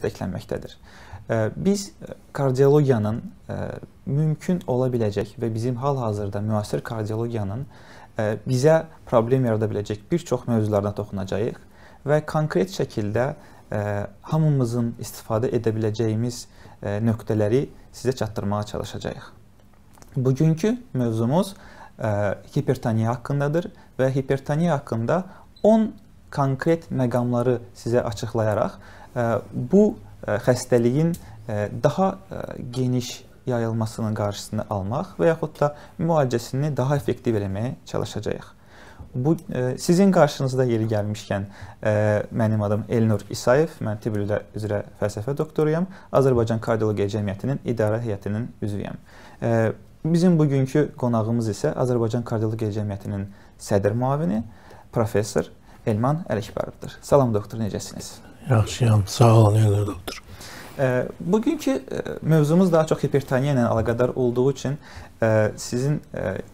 dəstəklənməkdədir. Biz kardiologiyanın mümkün ola biləcək və bizim hal-hazırda müasir kardiologiyanın bizə problem yarada biləcək bir çox mövzularına toxunacağıq və konkret şəkildə hamımızın istifadə edə biləcəyimiz nöqtələri sizə çatdırmağa çalışacağıq. Bugünkü mövzumuz hipertoniya haqqındadır və hipertoniya haqqında 10 konkret məqamları sizə açıqlayaraq bu e, xəstəliyin e, daha e, geniş yayılmasının qarşısını almaq və yaxud da müalicəsini daha effektiv eləməyə çalışacağıq. Bu e, sizin qarşınızda yeri gəlmişkən e, mənim adım Elnur İsayev, mən tibblər üzrə fəlsəfə doktoruyam. Azərbaycan Kardiologiya Cəmiyyətinin idarə heyətinin üzvüyəm. E, bizim bugünkü qonağımız isə Azərbaycan Kardiologiya Cəmiyyətinin sədr müavini professor Elman Ələkbarovdur. Salam doktor, necəsiniz? Yaxşıyam, yəni, sağ olun, yəni, Elnur doktor. Bugünkü mövzumuz daha çox hipertoniya ilə əlaqədar olduğu üçün sizin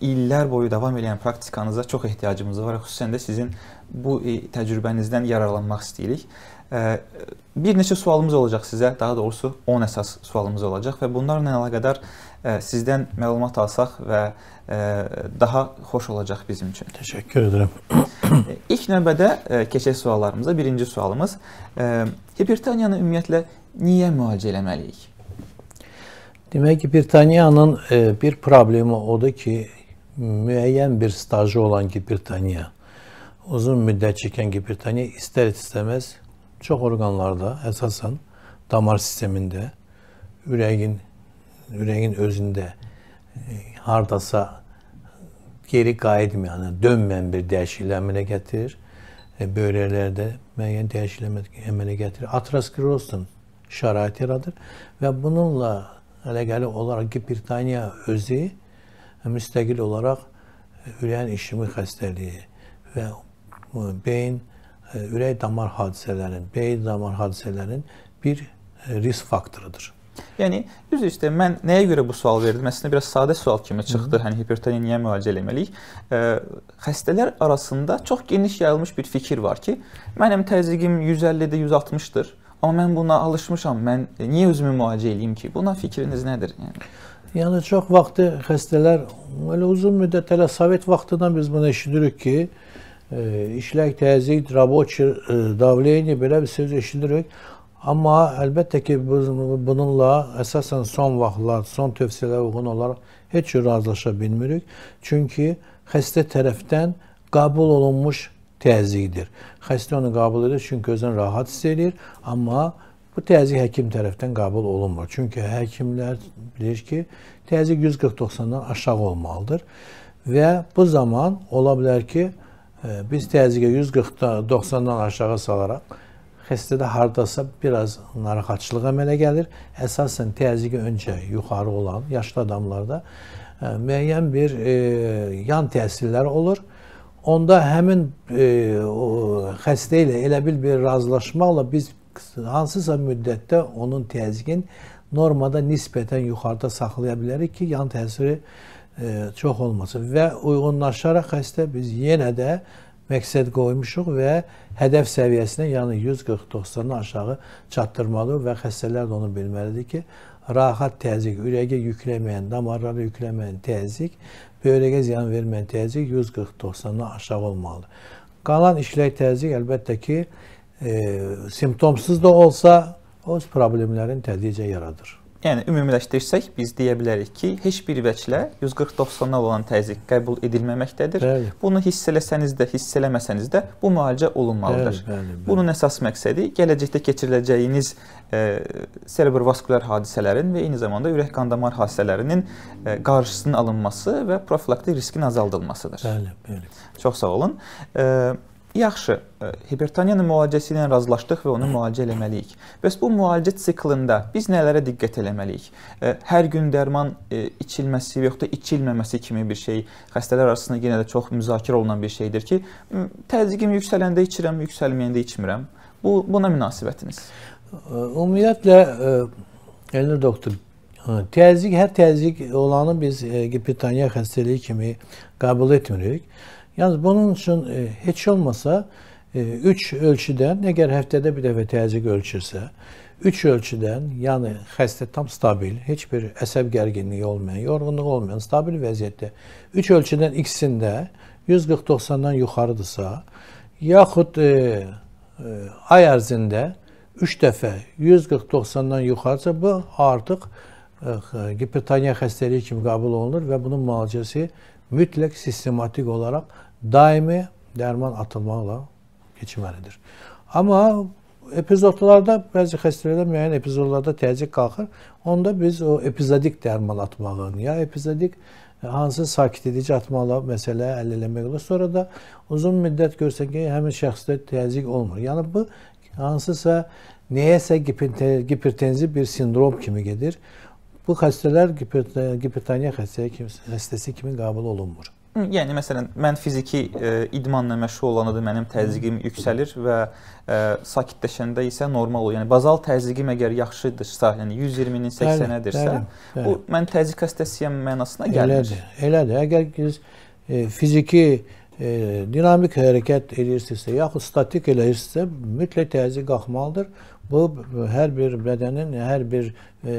illər boyu davam edən praktikanıza çox ehtiyacımız var. Xüsusən də sizin bu e, təcrübənizdən yararlanmaq istəyirik. Bir neçə sualımız olacaq sizə, daha doğrusu 10 əsas sualımız olacaq və bunlarla əlaqədar sizdən məlumat alsaq və daha xoş olacaq bizim üçün. Təşəkkür edirəm. İlk növbədə keçək suallarımıza. Birinci sualımız hipertoniyanı ümumiyyətlə niyə müalicə eləməliyik? Demək ki, hipertoniyanın bir problemi odur ki, müəyyən bir stajı olan hipertoniya, uzun müddət çəkən hipertoniya istər-istəməz çox orqanlarda, əsasən damar sistemində, ürəyin yüreğin özündə e, hardasa geri qayıtmayan, dönməyən bir dəyişiklik əmələ gətirir. E, Böyrələrdə müəyyən dəyişiklik əmələ gətirir. Atrosklerozun şərait yaradır və bununla əlaqəli olaraq ki, Britaniya özü e, müstəqil olaraq ürəyin işimi xəstəliyi və beyin ürək damar hadisələrinin, beyin damar hadisələrinin bir risk faktorudur. Yəni düz istə mən nəyə görə bu sual verdim? Əslində biraz sadə sual kimi çıxdı. Hı. Hani hipertoniya niyə müalicə eləməliyik? E, xəstələr arasında çox geniş yayılmış bir fikir var ki, mənim təzyiqim 150-də 160-dır. Amma mən buna alışmışam. Mən e, niyə özümü müalicə eləyim ki? Buna fikriniz nədir? Yəni Yəni çox vaxtı xəstələr elə uzun müddət elə Sovet vaxtından biz bunu eşidirik ki, e, işlək təzyiq, rabochi e, davleniya belə bir söz eşidirik. Amma əlbəttə ki, bununla əsasən son vaxtlar, son tövsiyələrə uyğun olaraq heç cür razılaşa bilmirik. Çünki xəstə tərəfdən qəbul olunmuş təzyiqdir. Xəstə onu qəbul edir çünki özünü rahat hiss edir, amma bu təzyiq həkim tərəfdən qəbul olunmur. Çünki həkimlər bilir ki, təzyiq 140-90-dan aşağı olmalıdır və bu zaman ola bilər ki, e, biz təzyiqə 140-90-dan aşağı salaraq xəstədə hardasa biraz narahatçılıq əmələ gəlir. Əsasən təzyiqi öncə yuxarı olan yaşlı adamlarda e, müəyyən bir e, yan təsirləri olur. Onda həmin e, o xəstə ilə elə bil bir razılaşmaqla biz hansısa müddətdə onun təzyiqin normada nisbətən yuxarıda saxlaya bilərik ki, yan təsiri e, çox olmasın və uyğunlaşaraq xəstə biz yenə də e, məqsəd qoymuşuq və hədəf səviyyəsinə, yəni 140-90-dan aşağı çatdırmalı və xəstələr də onu bilməlidir ki, rahat təzyiq, ürəyə yükləməyən, damarlara yükləməyən təzyiq, böyrəyə ziyan verməyən təzyiq 140-90-dan aşağı olmalıdır. Qalan işlək təzyiq əlbəttə ki, e, simptomsuz da olsa o problemlərin tədricə yaradır yəni ümumiləşdirsək biz deyə bilərik ki, heç bir vəklə 140-90-a olan təzyiq qəbul edilməməkdədir. Bəli. Bunu hiss eləsəniz də, hiss eləməsəniz də bu müalicə olunmalıdır. Bəli, bəli, bəli. Bunun əsas məqsədi gələcəkdə keçiriləcəyiniz e, serebrovaskular hadisələrin və eyni zamanda ürək-qan damar hadisələrinin e, qarşısının alınması və profilaktik riskin azaldılmasıdır. Bəli, bəli. Çox sağ olun. E, Yaxşı, e, hipertoniyanın müalicəsi ilə razılaşdıq və onu müalicə eləməliyik. Bəs bu müalicə siklında biz nələrə diqqət eləməliyik? E, hər gün dərman e, içilməsi və yoxda içilməməsi kimi bir şey xəstələr arasında yenə də çox müzakirə olunan bir şeydir ki, təzyiqim yüksələndə içirəm, yüksəlməyəndə içmirəm. Bu buna münasibətiniz? Ümumiyyətlə Elnur doktor təzyiq hər təzyiq olanı biz gipertoniya xəstəliyi kimi qəbul etmirik. Yalnız bunun üçün e, heç olmasa e, üç ölçüdən, əgər həftədə bir dəfə təzyiq ölçürsə, üç ölçüdən, yəni xəstə tam stabil, heç bir əsəb gərginliyi olmayan, yorğunluq olmayan, stabil vəziyyətdə üç ölçüdən ikisində 140-90-dan yuxarıdırsa, yaxud e, e, ay ərzində 3 dəfə 140-90-dan yuxarısa, bu artıq e, gipertoniya xəstəliyi kimi qəbul olunur və bunun müalicəsi mütləq sistematik olaraq daimi dərman atılmaqla keçməlidir. Amma epizodlarda, bəzi xəstələrdə müəyyən epizodlarda təzyiq qalxır. Onda biz o epizodik dərman atmağın ya epizodik e, hansı sakit edici atmaqla məsələ həll eləmək olur. Sonra da uzun müddət görsən ki, həmin şəxsdə təzyiq olmur. Yəni bu hansısa nəyəsə gipertenziv bir sindrom kimi gedir. Bu xəstələr gipertaniya xəstəsi kimi, xəstəsi kimi qəbul olunmur. Yəni məsələn, mən fiziki e, idmanla məşğul olanda da mənim təzyiqim yüksəlir və e, sakitləşəndə isə normal olur. Yəni bazal təzyiqim əgər yaxşıdırsa, yəni 120-nin 80-ədirsə, bu mən təzyiq xəstəsiyəm mənasına gəlir. Elədir. Elədir. Əgər siz e, fiziki e, dinamik hərəkət edirsinizsə, yaxud statik eləyirsinizsə, mütləq təzyiq qalxmalıdır. Bu hər bir bədənin hər bir e,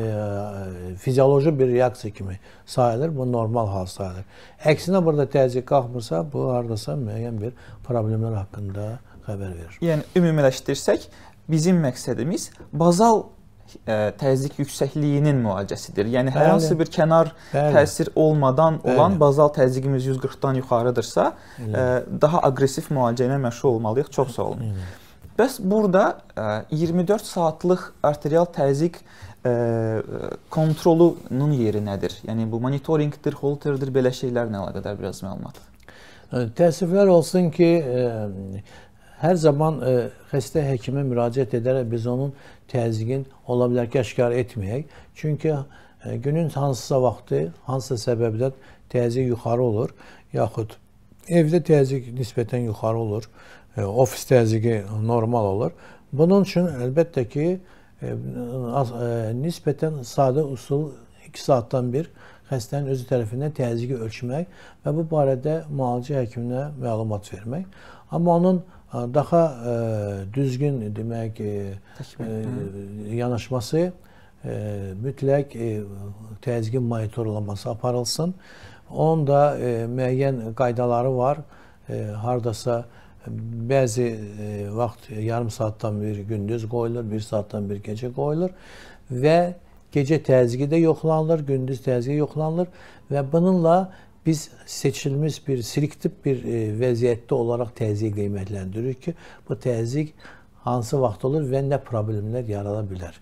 fizioloji bir reaksiya kimi sayılır. Bu normal hal sayılır. Əksinə burada təzyiq qalxmırsa, bu hardasa müəyyən bir problemlər haqqında xəbər verir. Yəni ümumiləşdirsək, bizim məqsədimiz bazal ə, e, təzyiq yüksəkliyinin müalicəsidir. Yəni hər bəli, hansı bir kənar bəli, təsir olmadan bəli. olan bazal təzyiqimiz 140-dan yuxarıdırsa, ə, e, daha aqressiv müalicə ilə məşğul olmalıyıq. Çox sağ olun. Bəli. Bəs burada 24 e, saatlıq arterial təzyiq e, kontrolunun yeri nədir? Yəni bu monitorinqdir, holterdir, belə şeylərlə əlaqədar biraz məlumat. E, təəssüflər olsun ki, hər zaman xəstə həkimə müraciət edərək biz onun təzyiqin ola bilər ki, aşkar etməyək. Çünki günün hansısa vaxtı, hansısa səbəbdən təzyiq yuxarı olur, yaxud evdə təzyiq nisbətən yuxarı olur. E, ofis təzyiqi normal olur. Bunun üçün əlbəttə ki, e, e, nisbətən sadə usul 2 saatdan bir xəstənin özü tərəfindən təzyiqi ölçmək və bu barədə müalicə həkiminə məlumat vermək. Amma onun daha düzgün demək yanaşması mütləq təzyiqin monitorlanması aparılsın. Onun da müəyyən qaydaları var. Hardasa Bəzi e, vaxt yarım saatdan bir gündüz qoyulur, bir saatdan bir gecə qoyulur və gecə təzyiqi də yoxlanılır, gündüz təzyiqi yoxlanılır və bununla biz seçilmiş bir selektiv bir e, vəziyyətdə olaraq təzyiq qiymətləndiririk ki, bu təzyiq hansı vaxt olur və nə problemlər yarada bilər.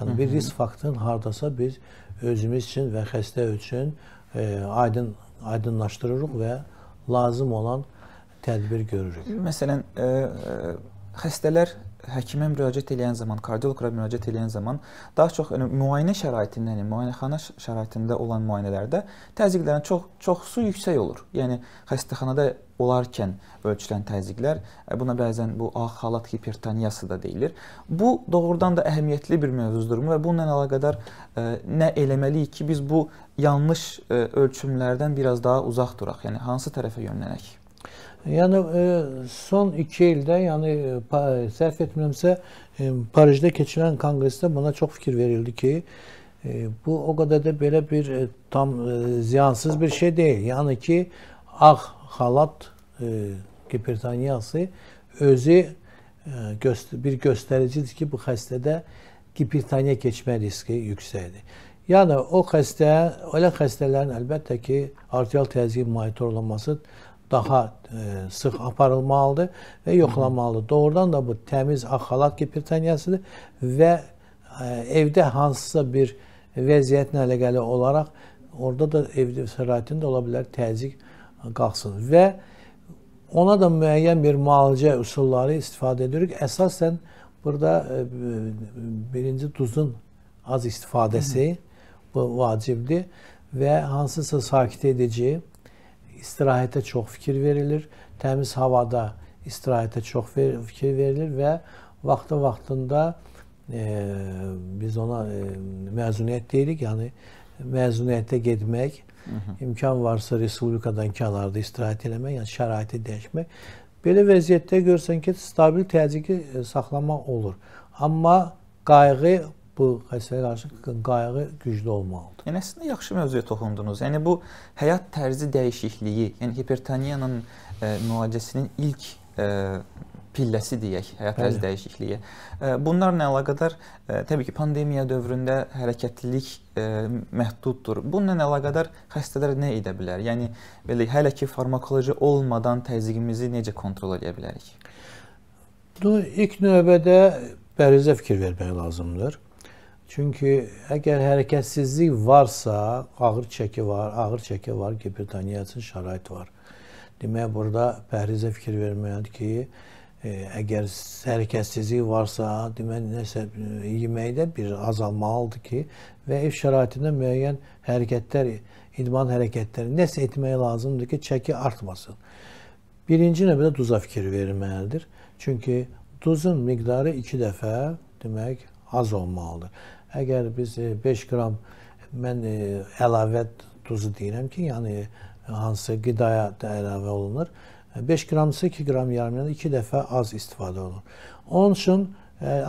Yəni bir risk faktorunun hardasa biz özümüz üçün və xəstə üçün e, aydın aydınlaşdırırıq və lazım olan tədbir görürük? Məsələn, ə, e, e, xəstələr həkimə müraciət edən zaman, kardioloqa müraciət edən zaman daha çox yəni, müayinə şəraitində, yəni müayinəxana şəraitində olan müayinələrdə təzyiqlərin çox çoxsu yüksək olur. Yəni xəstəxanada olarkən ölçülən təzyiqlər e, buna bəzən bu ağ xalat hipertoniyası da deyilir. Bu doğrudan da əhəmiyyətli bir mövzudurmu və bununla əlaqədar ə, nə eləməliyik ki, biz bu yanlış ə, ölçümlərdən biraz daha uzaq duraq. Yəni hansı tərəfə yönlənək? Yəni e, son iki ildə, yəni e, səhv etmirəmsə, e, Parisdə keçirilən konqresdə buna çox fikir verildi ki, bu o qədər də belə bir tam ziyansız bir şey deyil. Yəni ki, ağ xalat gipertaniyası özü bir göstəricidir ki, bu xəstədə gipertaniya keçmə riski yüksəkdir. Yəni o xəstə, elə xəstələrin əlbəttə ki, arterial təzyiqin monitorlanması daha ə, e, sıx aparılmalıdır və yoxlanmalıdır. Doğrudan da bu təmiz axalat gipertoniyasıdır və ə, e, evdə hansısa bir vəziyyətlə əlaqəli olaraq orada da evdə şəraitində ola bilər təzyiq qalxsın və ona da müəyyən bir müalicə üsulları istifadə edirik. Əsasən burada e, birinci duzun az istifadəsi bu vacibdir və hansısa sakit edici istirahətə çox fikir verilir, təmiz havada istirahətə çox fikir verilir və vaxtı-vaxtında e, biz ona e, məzuniyyət deyirik, yəni məzuniyyətə getmək, Hı -hı. imkan varsa respublikadan kənarda istirahət eləmək, yəni şəraiti dəyişmək. Belə vəziyyətdə görsən ki, stabil təzyiqi e, saxlamaq olur. Amma qayğı bu xəstəliyə qarşı qayğı güclü olmalıdır. Yəni əslində yaxşı mövzuya toxundunuz. Yəni bu həyat tərzi dəyişikliyi, yəni hipertoniyanın e, müalicəsinin ilk e, pilləsi deyək, həyat tərzi Bəli. dəyişikliyi. E, bunlarla əlaqədar e, təbii ki, pandemiya dövründə hərəkətlilik e, məhduddur. Bununla əlaqədar xəstələr nə edə bilər? Yəni belə hələ ki farmakoloji olmadan təzyiqimizi necə kontrol edə bilərik? Bunu ilk növbədə bərizə fikir vermək lazımdır. Çünki əgər hərəkətsizlik varsa, ağır çəki var, ağır çəki var ki, Britaniya üçün şərait var. Demək burada pəhrizə fikir verməlidir ki, e, əgər hərəkətsizlik varsa, demək nəsə e, yeməkdə bir azalmalıdır ki, və ev şəraitində müəyyən hərəkətlər, idman hərəkətləri nəsə etmək lazımdır ki, çəki artmasın. Birinci növbədə duza fikir verməlidir. Çünki duzun miqdarı 2 dəfə demək az olmalıdır. Əgər biz 5 e, qram mən e, əlavə duzu deyirəm ki, yəni e, hansı qidaya da əlavə olunur. 5 qramsa 2 qram yarımdan 2 dəfə az istifadə olunur. Onun üçün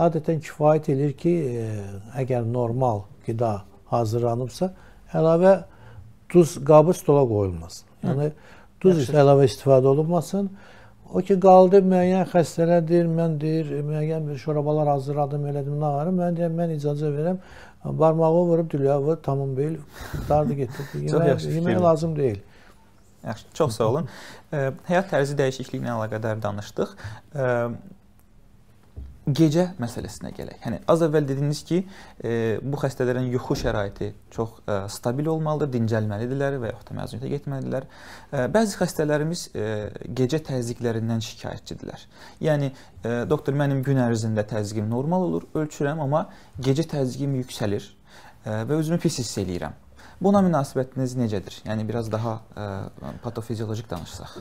adətən kifayət eləyir ki, əgər normal qida hazırlanıbsa, əlavə duz qabı stola qoyulmasın. Yəni duz Yaxşı. əlavə istifadə olunmasın. O ki qaldı müəyyən xəstələdir, mən deyir müəyyən bir şorabalar hazırladım, elədim, nə var? Mən deyirəm mən icazə verəm. Barmağı vurub dülyaya vur, tamam bel. Dardı getdi. Yemək, yemək yəni. lazım deyil. Yaxşı, çox sağ olun. Həyat tərzi dəyişikliyi ilə əlaqədar danışdıq. Gecə məsələsinə gələk. Yəni az əvvəl dediniz ki, e, bu xəstələrin yuxu şəraiti çox e, stabil olmalıdır, dincəlməlidirlər və yaxud da məzuniyyətə getməlidirlər. E, bəzi xəstələrimiz e, gecə təzyiqlərindən şikayətçidirlər. Yəni e, doktor mənim gün ərzində təzyiqim normal olur, ölçürəm, amma gecə təzyiqim yüksəlir e, və özümü pis hiss eləyirəm. Buna münasibətiniz necədir? Yəni biraz daha e, patofizioloji danışsaq.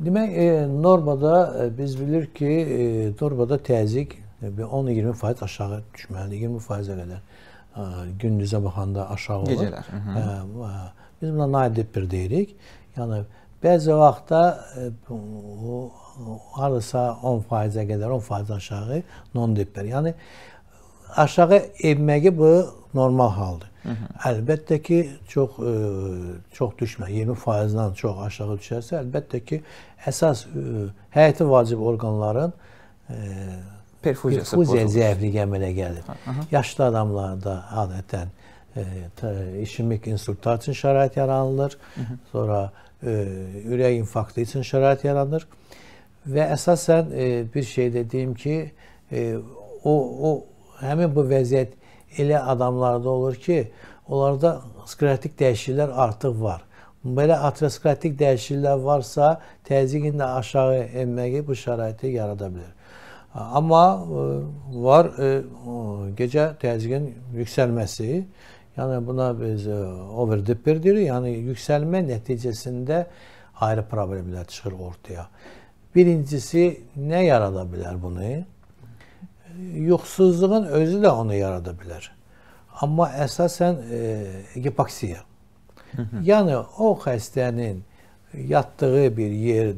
Demək, e, normada e, biz bilirik ki, e, normada təzyiq e, 10-20 faiz aşağı düşməlidir, 20 faizə qədər. E, gündüzə baxanda aşağı olur. Gecələr. Hı -hı. E, e, biz buna naidib bir deyirik. Yəni, bəzi vaxtda e, o, harasa 10 faizə qədər, 10 faiz aşağı non-dipper. Yəni, aşağı enməyi bu normal haldır. Əlbəttə ki, çox ə, e, çox düşmə, 20%-dən çox aşağı düşərsə, əlbəttə ki, əsas ə, e, həyati vacib orqanların ə, e, perfuziyası, perfuziya zəifliyi əmələ gəlir. Aha. Yaşlı adamlarda adətən işemik insultlar üçün şərait yaranılır. Hı -hı. Sonra e, ürək infarktı üçün şərait yaranır. Və əsasən e, bir şey dediyim ki, e, o o həmin bu vəziyyət elə adamlarda olur ki, onlarda sklerotik dəyişikliklər artıq var. Belə atrosklerotik dəyişikliklər varsa, təzyiqin də aşağı enməyi bu şəraiti yarada bilər. Amma e, var e, gecə təzyiqin yüksəlməsi, yəni buna biz e, overdipper deyirik. Yəni yüksəlmə nəticəsində ayrı problemlər çıxır ortaya. Birincisi nə yarada bilər bunu? yoxsulluğun özü də onu yarada bilər. Amma əsasən e, gipoksiya. yəni o xəstənin yatdığı bir yer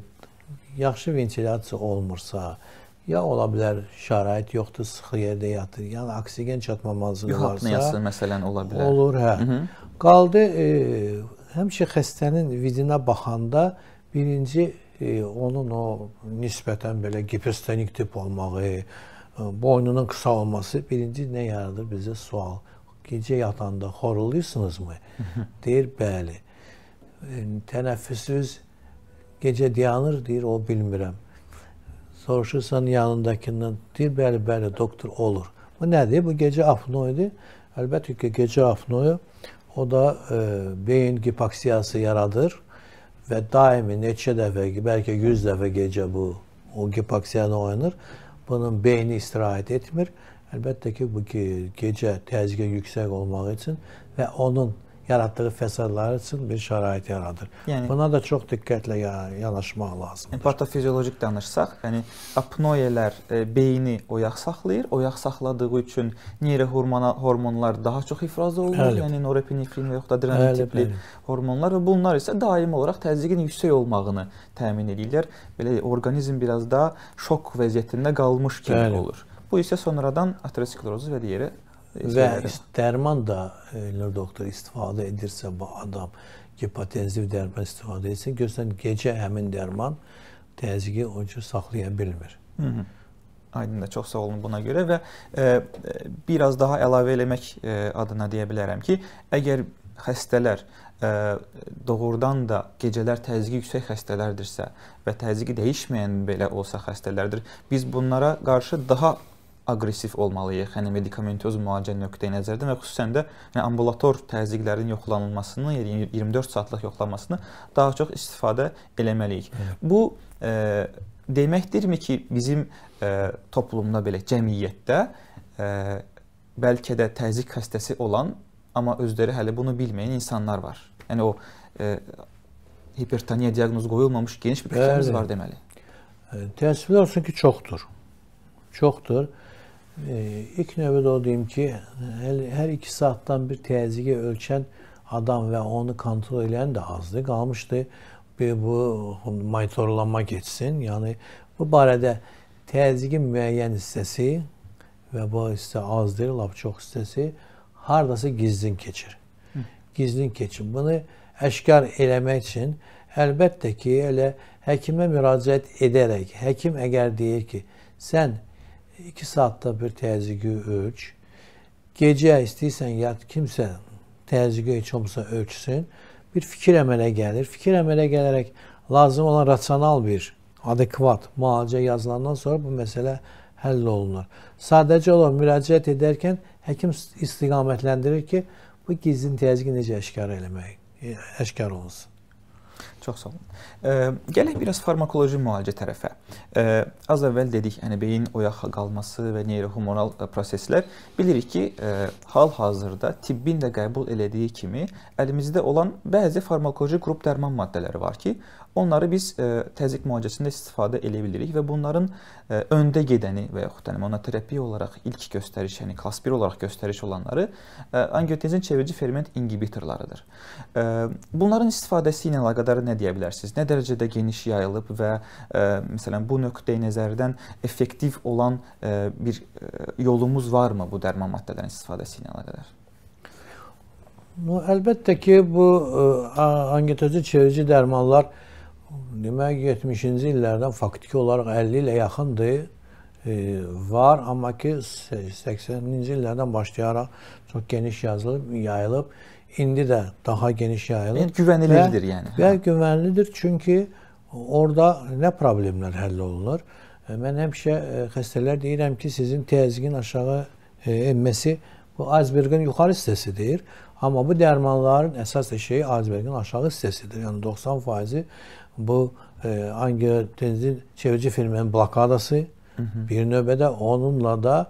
yaxşı ventilasiya olmursa, ya ola bilər şərait yoxdur, sıx yerdə yatır. Yəni oksigen çatmamazlığı varsa, apneyası məsələn ola bilər. Olur, hə. Hı -hı. Qaldı e, həmişə xəstənin vidinə baxanda birinci e, onun o nisbətən belə gipostenik tip olmağı, boynunun qısa olması birinci nə yaradır bizə sual. Gecə yatanda xorulayırsınızmı? deyir, bəli. Tənəffüsünüz gecə dayanır, deyir, o bilmirəm. Soruşursan yanındakından, deyir, bəli, bəli, doktor olur. Bu nədir? Bu gecə apnoidir. Əlbəttə ki, gecə apnoyu o da e, beyin gipoksiyası yaradır və daimi neçə dəfə, bəlkə 100 dəfə gecə bu o gipoksiyanı oynanır Bunun beyni istirahət etmir. Əlbəttə ki, bu gecə təzyiqin yüksək olmağı üçün və onun yaratdığı fəsadlar üçün bir şərait yaradır. Yəni, Buna da çox diqqətlə yanaşmaq lazımdır. Yəni, parta fiziolojik danışsaq, yəni apnoyələr e, beyni oyaq saxlayır, oyaq saxladığı üçün neyrohormonal hormonlar daha çox ifraz olunur, Əlib. yəni norepinefrin və yoxda adrenalin tipli hormonlar və bunlar isə daimi olaraq təzyiqin yüksək olmağını təmin edirlər. Belə orqanizm biraz da şok vəziyyətində qalmış kimi Əlib. olur. Bu isə sonradan aterosklerozu və digəri Və dərman da Elnur doktor istifadə edirsə bu adam hipotenziv dərman istifadə etsin, görsən gecə həmin dərman təzyiqi onun üçün saxlaya bilmir. Hı -hı. Aydın da çox sağ olun buna görə və e, e bir az daha əlavə eləmək e, adına deyə bilərəm ki, əgər xəstələr ə, e, doğrudan da gecələr təzyiqi yüksək xəstələrdirsə və təzyiqi dəyişməyən belə olsa xəstələrdir. Biz bunlara qarşı daha aqressiv olmalıyıq. Yəni medikamentöz müalicə nöqteyi nəzərdən və xüsusən də yəni, ambulator təzyiqlərin yoxlanılmasını, 24 yəni saatlıq yoxlanmasını daha çox istifadə eləməliyik. Hı. Bu e, deməkdirmi ki, bizim e, toplumda belə cəmiyyətdə e, bəlkə də təzyiq xəstəsi olan, amma özləri hələ bunu bilməyən insanlar var. Yəni o e, hipertoniya diaqnozu qoyulmamış geniş bir kütləmiz var deməli. E, Təəssüflər olsun ki, çoxdur. Çoxdur. İlk növbədə o deyim ki, hər iki saatdan bir təzyiqi ölçən adam və onu kontrol edən də azdır, qalmışdı bir bu monitorlanma geçsin. Yəni bu barədə təzyiqin müəyyən hissəsi və bu hissə azdır, lap çox hissəsi hardasa gizlin keçir. Hı. Gizlin keçir. Bunu əşkar eləmək üçün əlbəttə ki, elə həkimə müraciət edərək, həkim əgər deyir ki, sən iki saatte bir təzyiqi ölç. Gece istəyirsən ya kimse təzyiqi heç olmasa ölçsün. Bir fikir əmələ gelir, Fikir əmələ gelerek lazım olan rasional bir, adekvat müalicə yazılandan sonra bu mesele həll olunur. Sadəcə olaraq müraciət edərkən həkim istiqamətləndirir ki, bu gizlin təzyiqi necə aşkar eləmək, aşkar olunsun. Çox sağ olun. E, gələk biraz farmakoloji müalicə tərəfə. E, az əvvəl dedik, yəni beyin oyaq qalması və neyrohormonal e, proseslər bilirik ki, e, hal-hazırda tibbin də qəbul elədiyi kimi əlimizdə olan bəzi farmakoloji qrup dərman maddələri var ki, Onları biz e, təzyiq müalicəsində istifadə edə bilirik və bunların e, öndə gedəni və yaxud yəni ona terapiya olaraq ilk göstəriş, yəni klas 1 olaraq göstəriş olanları e, angiotensin çevirici ferment inhibitorlarıdır. E, bunların istifadəsi ilə əlaqədar nə deyə bilərsiniz? Nə dərəcədə geniş yayılıb və e, məsələn bu nöqteyi nəzərdən effektiv olan e, bir e, yolumuz varmı bu dərman maddələrin istifadəsi ilə əlaqədar? Bu əlbəttə ki, bu e, angiotensin çevirici dərmanlar demək 70-ci illərdən faktiki olaraq 50 ilə yaxındır e, var, amma ki 80-ci illərdən başlayaraq çox geniş yazılıb, yayılıb. İndi də daha geniş yayılıb. Yəni güvənilirdir və, yəni. Və güvənlidir çünki orada nə problemlər həll olunur? E, mən həmişə e, xəstələr deyirəm ki, sizin təzyiqin aşağı enməsi bu Azbergin yuxarı hissəsidir. Amma bu dərmanların əsas da şeyi Azbergin aşağı hissəsidir. Yəni 90 faizi bu e, Angela Deniz'in çevirici filminin blokadası hı hı. bir növbədə onunla da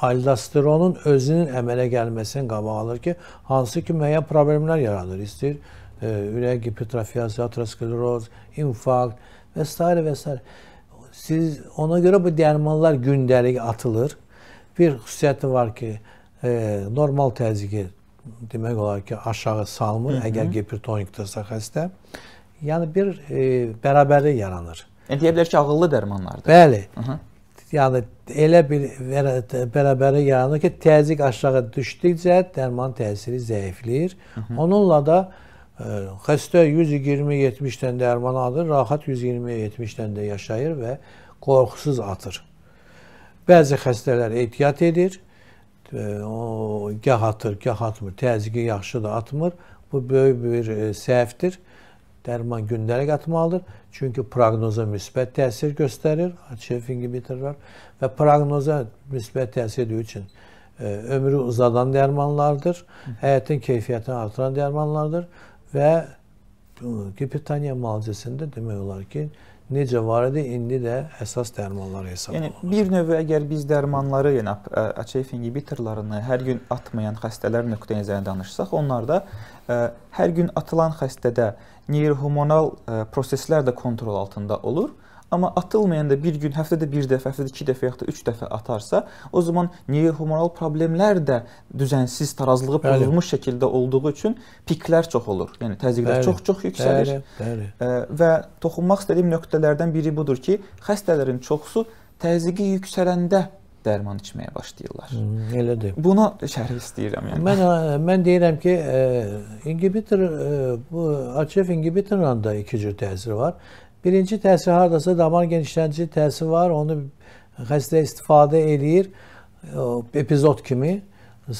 aldosteronun özünün əmələ gəlməsini qabaq alır ki, hansı ki müəyyən problemlər yaradır. İstəyir e, ürək hipertrofiyası, ateroskleroz, infarkt və s. və s. Siz ona görə bu dərmanlar gündəlik atılır. Bir xüsusiyyəti var ki, e, normal təzyiqi demək olar ki, aşağı salmır, Hı -hı. əgər hipertonikdirsə xəstə. Yəni bir e, bərabərlik yaranır. Yəni deyə bilər ki, ağıllı dərmanlardır. Bəli. Aha. Yəni elə bir bərabərlik yaranır ki, təzyiq aşağı düşdükcə dərman təsiri zəifləyir. Aha. Onunla da ə, e, xəstə 120-70-dən dərman alır, rahat 120-70-dən də yaşayır və qorxusuz atır. Bəzi xəstələr ehtiyat edir. E, o gah atır, gah atmır. Təzyiqi yaxşı da atmır. Bu böyük bir e, səhvdir dərman gündəlik atmalıdır. Çünki proqnoza müsbət təsir göstərir HF inhibitorlar və proqnoza müsbət təsir etdiyi üçün ə, e, ömrü uzadan dərmanlardır, həyatın keyfiyyətini artıran dərmanlardır və gipertoniya e, müalicəsində demək olar ki, necə var idi, indi də əsas dərmanlar hesab yəni, olunur. Bir növ əgər biz dərmanları, yəni ACF inhibitorlarını hər gün atmayan xəstələr nöqteyi nəzərə danışsaq, onlarda ə, hər gün atılan xəstədə neyrohormonal proseslər də kontrol altında olur. Amma atılmayanda bir gün həftədə bir dəfə, həftədə iki dəfə, yaxud da üç dəfə atarsa, o zaman neyrohumoral problemlər də düzənsiz, tarazlığı pozulmuş şəkildə olduğu üçün piklər çox olur. Yəni təzyiqlər çox-çox yüksəlir. Bəli, bəli. Və toxunmaq istədiyim nöqtələrdən biri budur ki, xəstələrin çoxusu təzyiqi yüksələndə dərman içməyə başlayırlar. Hmm, elədir. Buna şərh istəyirəm yəni. Mən mən deyirəm ki, e, inhibitor e, bu ACF inhibitorla da iki cür təsiri var. Birinci təsiri hardasa damar genişlədici təsiri var. Onu xəstə istifadə eləyir epizod kimi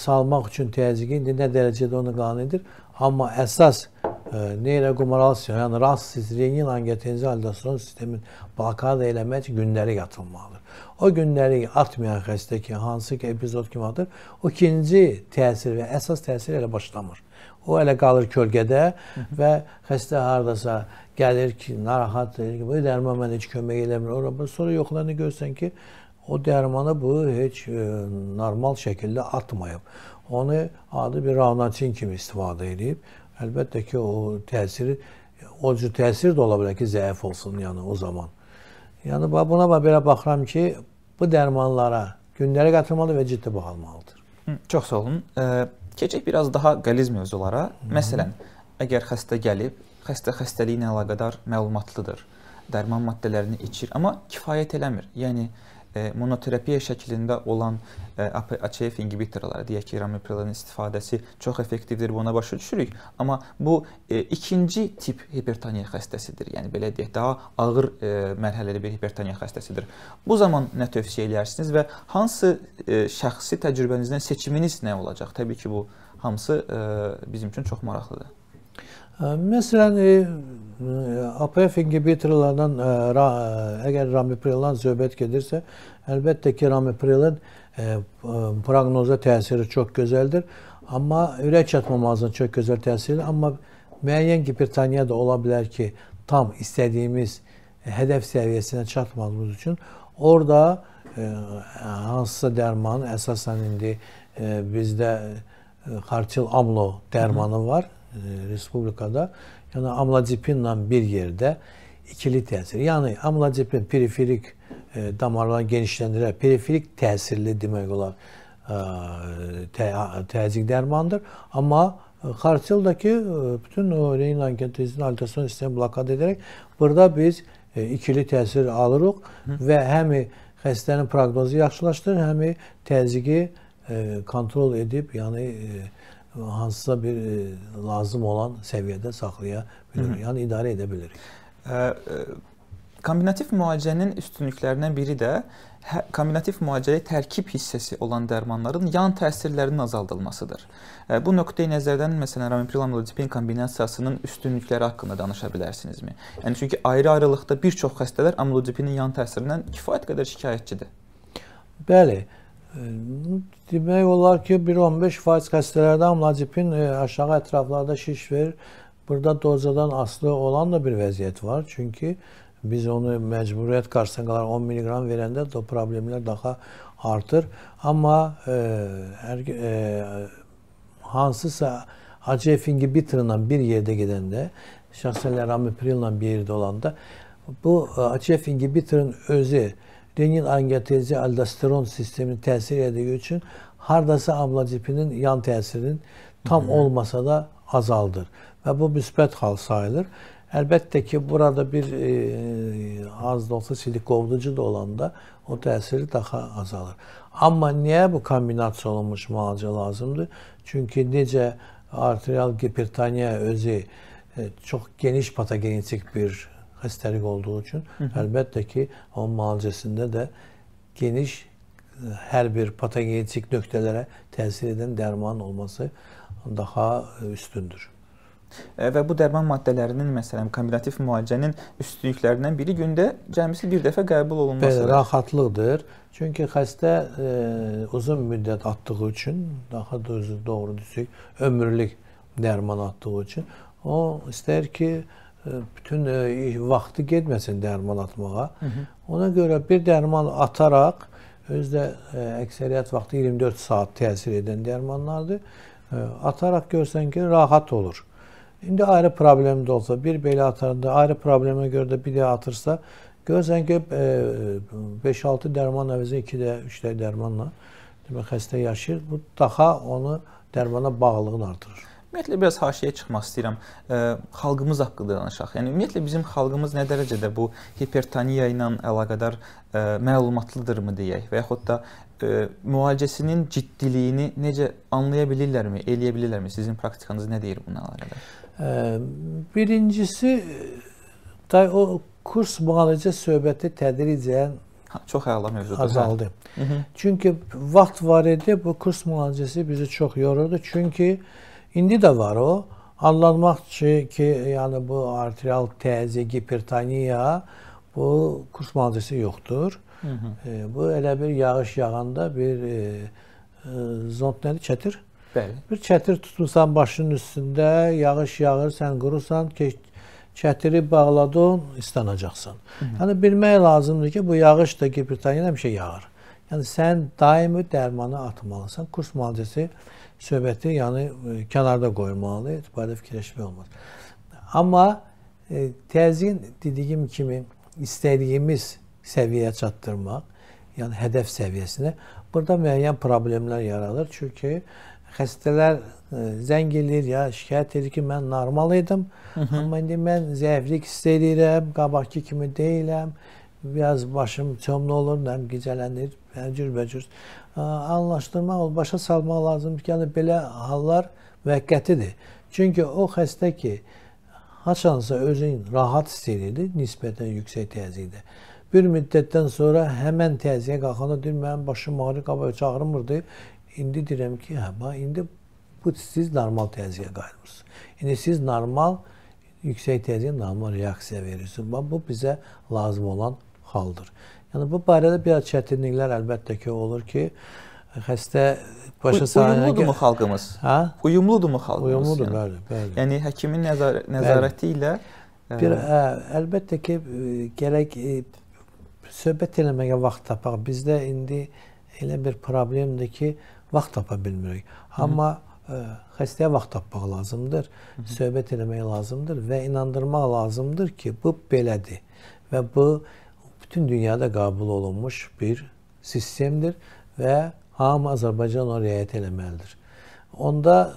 salmaq üçün təzyiqi indi nə dərəcədə onu qanun edir. Amma əsas e, neyroqumaralsiya, yəni rahatsız renin angiotenzi halidasyon sistemin blokada eləmək üçün günləri yatılmalıdır. O günləri artmayan xəstə ki, hansı ki epizod kimi atır, o ikinci təsir və əsas təsir elə başlamır. O elə qalır kölgədə və xəstə hardasa gəlir ki, narahat deyir ki, bu dərman mənə heç kömək eləmir. Ora sonra yoxlarını görsən ki, o dərmanı bu heç ə, e, normal şəkildə atmayıb. Onu adi bir ravnatin kimi istifadə edib. Əlbəttə ki, o təsiri o cür təsir də ola bilər ki, zəif olsun yəni o zaman. Yəni buna bax belə baxıram ki, bu dərmanlara gündəlik atılmalı və ciddi baxılmalıdır. Hı, çox sağ olun. Ə, e, keçək biraz daha qəliz mövzulara. Hı -hı. Məsələn, əgər xəstə gəlib xəstə xəstəliyi ilə əlaqədar məlumatlıdır. Dərman maddələrini içir, amma kifayət eləmir. Yəni e, monoterapiya şəklində olan e, ACF inhibitorları, deyək ki, ramiprelin istifadəsi çox effektivdir, buna başa düşürük. Amma bu e, ikinci tip hipertoniya xəstəsidir. Yəni belə deyək, daha ağır e, mərhələli bir hipertoniya xəstəsidir. Bu zaman nə tövsiyə edərsiniz və hansı e, şəxsi təcrübənizdən seçiminiz nə olacaq? Təbii ki, bu hamısı e, bizim üçün çox maraqlıdır. Məsələn, e, e, APF inhibitorlardan e, əgər ramipreldan söhbət gedirsə, əlbəttə ki, ramiprelin proqnoza təsiri çox gözəldir. Amma ürək çatmamazlığının çox gözəl təsiri, amma müəyyən gipertaniya da ola bilər ki, tam istədiyimiz hədəf səviyyəsinə çatmadığımız üçün orada hansısa dərman əsasən indi bizdə xartil amlo dərmanı var. E, respublikada yəni amlodipinlə bir yerdə ikili təsir. Yəni amlodipin periferik e, damarları genişləndirə, periferik təsirli demək olar e, tə, təzyiq dərmanıdır. Amma e, Xartildəki e, bütün o renin-angiotensin alternativ sistemi blokad edərək burada biz e, ikili təsir alırıq Hı. və həmi xəstənin proqnozu yaxşılaşdırır, həmi təzyiqi e, kontrol edib, yəni e, hansısa bir e, lazım olan səviyyədə saxlaya bilirik. Hı -hı. Yəni idarə edə bilirik. Ə, kombinativ müalicənin üstünlüklərindən biri də hə, kombinativ müalicəyə tərkib hissəsi olan dərmanların yan təsirlərinin azaldılmasıdır. Bu nöqteyi nəzərdən məsələn ramiprillamla dipin kombinasiyasının üstünlükləri haqqında danışa bilərsinizmi? Yəni çünki ayrı-ayrılıqda bir çox xəstələr amlodipinin yan təsirindən kifayət qədər şikayətçidir. Bəli. Demək olar ki, 1.15 faiz xəstələrdə amlodipin e, aşağı ətraflarda şiş verir. Burada dozadan aslı olan da bir vəziyyət var. Çünki biz onu məcburiyyət qarşısında 10 mg verəndə də problemlər daha artır. Amma e, hər, e, hansısa ACF inhibitorla bir yerdə gedəndə, şəxsən ramiprillə bir yerdə olanda bu ACF inhibitorun özü e, Dengin angiyotensinin aldosteron sistemini təsir etdiyi üçün hardasa amlodipinin yan təsirinin tam Hı -hı. olmasa da azaldır və bu müsbət hal sayılır. Əlbəttə ki, burada bir e, az da olsa silikovducu da olanda o təsiri daha azalır. Amma niyə bu kombinasiya olunmuş müalicə lazımdır? Çünki necə arterial gipertoniya özü e, çox geniş patogenetik bir xəstəlik olduğu üçün Hı -hı. əlbəttə ki, onun müalicəsində də geniş e, hər bir patogenetik nöqtələrə təsir edən dərman olması daha e, üstündür. E, və bu dərman maddələrinin, məsələn, kombinativ müalicənin üstünlüklərindən biri gündə cəmisi bir dəfə qəbul olunmasıdır. Bəli, rahatlıqdır. Çünki xəstə e, uzun müddət atdığı üçün, daha doğrusu doğru desək, ömürlük dərman atdığı üçün o istəyir ki, e, bütün vaxtı getməsin dərman atmağa. Hı -hı. Ona görə bir dərman ataraq özü də əksəriyyət vaxtı 24 saat təsir edən dərmanlardır. Ataraq görsən ki, rahat olur. İndi ayrı problem də olsa, bir belə atanda, ayrı problemə görə də bir də atırsa, görsən ki, 5-6 dərman əvəzi 2-də, 3-də dərmanla demək xəstə yaşayır. Bu daha onu dərmana bağlılığını artırır. Ümumiyyətlə biraz haşiyə çıxmaq istəyirəm. E, xalqımız haqqında danışaq. Yəni ümumiyyətlə bizim xalqımız nə dərəcədə bu hipertoniya ilə əlaqədar e, məlumatlıdırmı deyək və yaxud da e, müalicəsinin ciddiliyini necə anlaya bilirlərmi, eləyə bilirlərmi? Sizin praktikanız nə deyir buna əlaqədar? E, birincisi da o kurs müalicə söhbəti tədricən Ha, çox əla mövzudur. Azaldı. Hə. Çünki vaxt var idi, bu kurs müalicəsi bizi çox yorurdu. Çünki e, İndi də var o. Anlanmaq ki, yəni bu arterial təzi, gipertoniya bu kurs malicəsi yoxdur. Hı -hı. E, bu elə bir yağış yağanda bir e, e, zont nədir? Çətir. Bəli. Bir çətir tutursan başının üstündə, yağış yağır, sən qurusan, çətiri bağladın, islanacaqsan. Yəni bilmək lazımdır ki, bu yağış da gipertoniya həmişə yağır. Hı Yəni sən daimi dərmanı atmalısan. Kurs müalicəsi söhbəti yəni e, kənarda qoymalı, etibarlı fikirləşmək olmaz. Amma e, təzyin dediyim kimi istədiyimiz səviyyəyə çatdırmaq, yəni hədəf səviyyəsinə burada müəyyən problemlər yaranır. Çünki xəstələr e, zəng eləyir ya şikayət edir ki, mən normal idim, Hı -hı. amma indi mən zəiflik hiss edirəm, qabaqki kimi deyiləm biraz başım çömlü olur, nəm gicələnir, cürbəcür. Anlaşdırmaq, başa salmaq lazımdır ki, yəni belə hallar müvəqqətidir. Çünki o xəstə ki, haçansa özün rahat hiss edirdi nisbətən yüksək təzyiqdə. Bir müddətdən sonra həmən təziyə qalxanda deyir, mənim başım ağrı qabaya çağırmırdı. İndi deyirəm ki, hə, bax, indi bu siz normal təziyə qayıdırsınız. İndi siz normal yüksək təziyə normal reaksiya verirsiniz. Bax, bu bizə lazım olan haldır. Yəni bu barədə biraz çətinliklər əlbəttə ki olur ki, xəstə başa sarıya uyumludurmu ki, xalqımız? Hə? Uyumludurmu xalqımız? Uyumludur, yəni? bəli, bəli. Yəni həkimin nəzar nəzarəti bəli. ilə e- bir ə, hə, əlbəttə ki e, gərək ə, e, söhbət eləməyə vaxt tapaq. Bizdə indi elə bir problemdir ki, vaxt tapa bilmirik. Amma ə, xəstəyə vaxt tapmaq lazımdır, Hı -hı. söhbət eləmək lazımdır və inandırmaq lazımdır ki, bu belədir və bu bütün dünyada qəbul olunmuş bir sistemdir və hamı Azərbaycan ona riayət eləməlidir. Onda